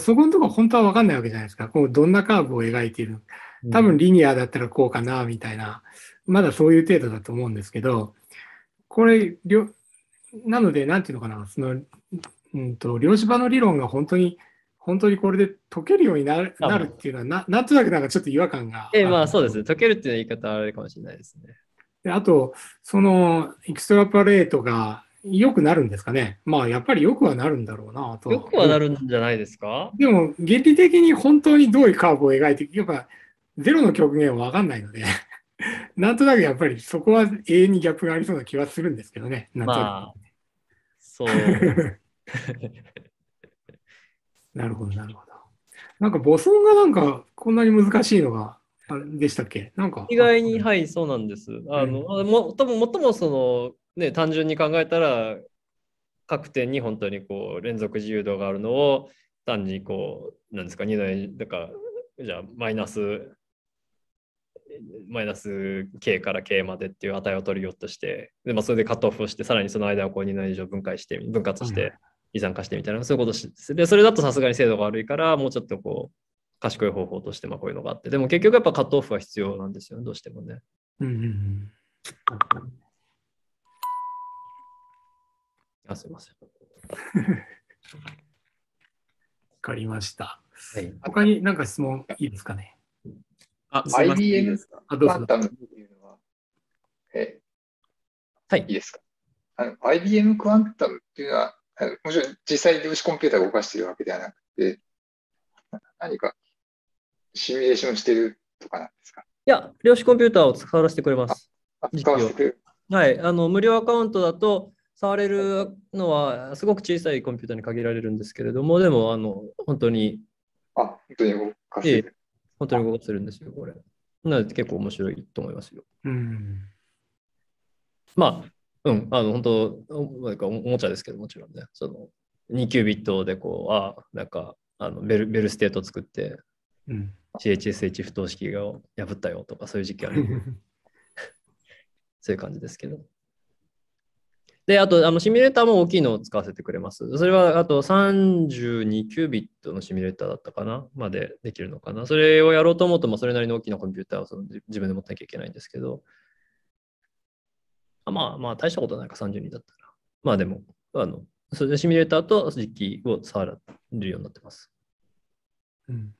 そこのとこ本当は分かんないわけじゃないですか。こうどんなカーブを描いている。多分リニアだったらこうかな、みたいな。まだそういう程度だと思うんですけど、これ、なので、なんていうのかな、その、うんと、量子場の理論が本当に、本当にこれで解けるようになるなるっていうのはな、なんとなくなんかちょっと違和感が。ええー、まあそうですね。解けるっていう言い方はあれかもしれないですね。であと、その、エクストラパレートが良くなるんですかね。まあやっぱり良くはなるんだろうなと。良くはなるんじゃないですかでも、原理的に本当にどういうカーブを描いて、やっぱ、ゼロの極限は分かんないので なんとなくやっぱりそこは永遠にギャップがありそうな気はするんですけどね。まあ、そう。なるほど、なるほど。なんか母村がなんかこんなに難しいのが、あれでしたっけなんか。意外に、はい、そうなんです。あの、うん、も多分最もその、ね、単純に考えたら、各点に本当にこう連続自由度があるのを単にこうなんですか2の円だからじゃあマイナスマイナス K から K までっていう値を取りようとして、でまあ、それでカットオフをして、さらにその間をこう2の以上分解して、分割して、遺産化してみたいな、そういうことしで、それだとさすがに精度が悪いから、もうちょっとこう、賢い方法として、まあこういうのがあって、でも結局やっぱカットオフは必要なんですよね、どうしてもね。うんうんうん。あ、すいません。わかりました。はい、他に何か質問いいですかね。あ、すません。IBM クアンタムっていうのは、えはい、いいですかあの ?IBM クアンタムっていうのは、もちろん実際に量子コンピューターが動かしているわけではなくて、何かシミュレーションしてるとかなんですかいや、量子コンピューターを使わせてくれます。使わせてくれるはい、あの無料アカウントだと、触れるのはすごく小さいコンピューターに限られるんですけれども、でも、あの本当に。あ、本当に動かせる。本当に動かせるんですよ、これ。なので結構面白いと思いますよ。うん。まあ、うん、あの、本当なんかおもちゃですけど、もちろんね、その、2キュービットでこう、あなんか、あのベルベルステート作って、うん、CHSH 不等式が破ったよとか、そういう時期ある。そういう感じですけど。で、あと、あのシミュレーターも大きいのを使わせてくれます。それは、あと32キュービットのシミュレーターだったかなまでできるのかな。それをやろうと思うと、それなりの大きなコンピューターをその自分で持ってなきゃいけないんですけど、あまあ、まあ、大したことないか、32だったら。まあ、でも、あの、それでシミュレーターと実機を触れるようになってます。うん。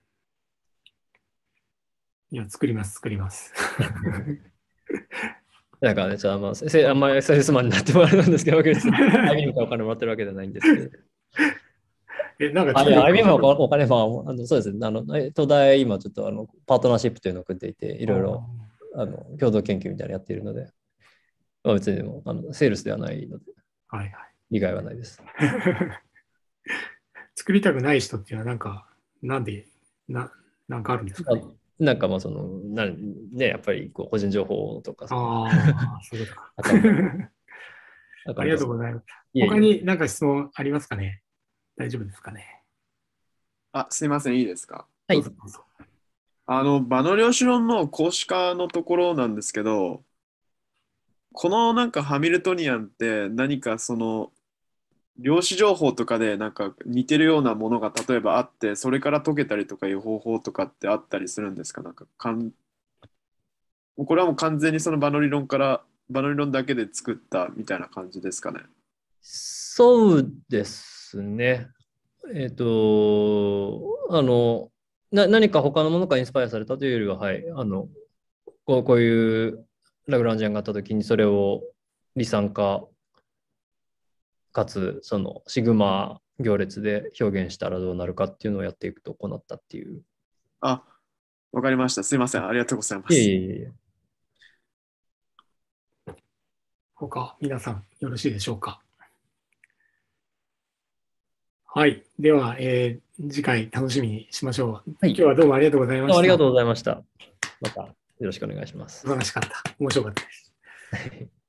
いや、作ります、作ります。だからね、ちょあんまあんまりセールスマンになってもらうんですけど、別に IBM から お金もらってるわけじゃないんですけど。え、なんかあ、IBM はお金あのそうですね、あの東大、今ちょっとあのパートナーシップというのを組んでいて、いろいろあの共同研究みたいなのやっているので、まあ、別にもあのセールスではないので、はいはい、以外はないです。作りたくない人っていうのは、なんか、なんで、ななんかあるんですか、ね、なんかまあその、なね、やっぱりこう個人情報とかああ、そういうこと か。ありがとうございます。他に何か質問ありますかね大丈夫ですかねあ、すいません、いいですかはい。あの、場の量子論の公式化のところなんですけど、このなんかハミルトニアンって何かその量子情報とかでなんか似てるようなものが例えばあってそれから解けたりとかいう方法とかってあったりするんですかなんかかんこれはもう完全にその場の理論から場の理論だけで作ったみたいな感じですかねそうですね。えっ、ー、とあのな何か他のものかインスパイアされたというよりは、はい、あのこうこういうラグランジャンがあった時にそれを離散化かつそのシグマ行列で表現したらどうなるかっていうのをやっていくと行ったっていう。あ、わかりました。すいません。ありがとうございます。いえいえいえ。他、皆さんよろしいでしょうか。はい。では、えー、次回楽しみにしましょう。はい、今日はどうもありがとうございました。ありがとうございました。またよろしくお願いします。楽しかった。面白かったです。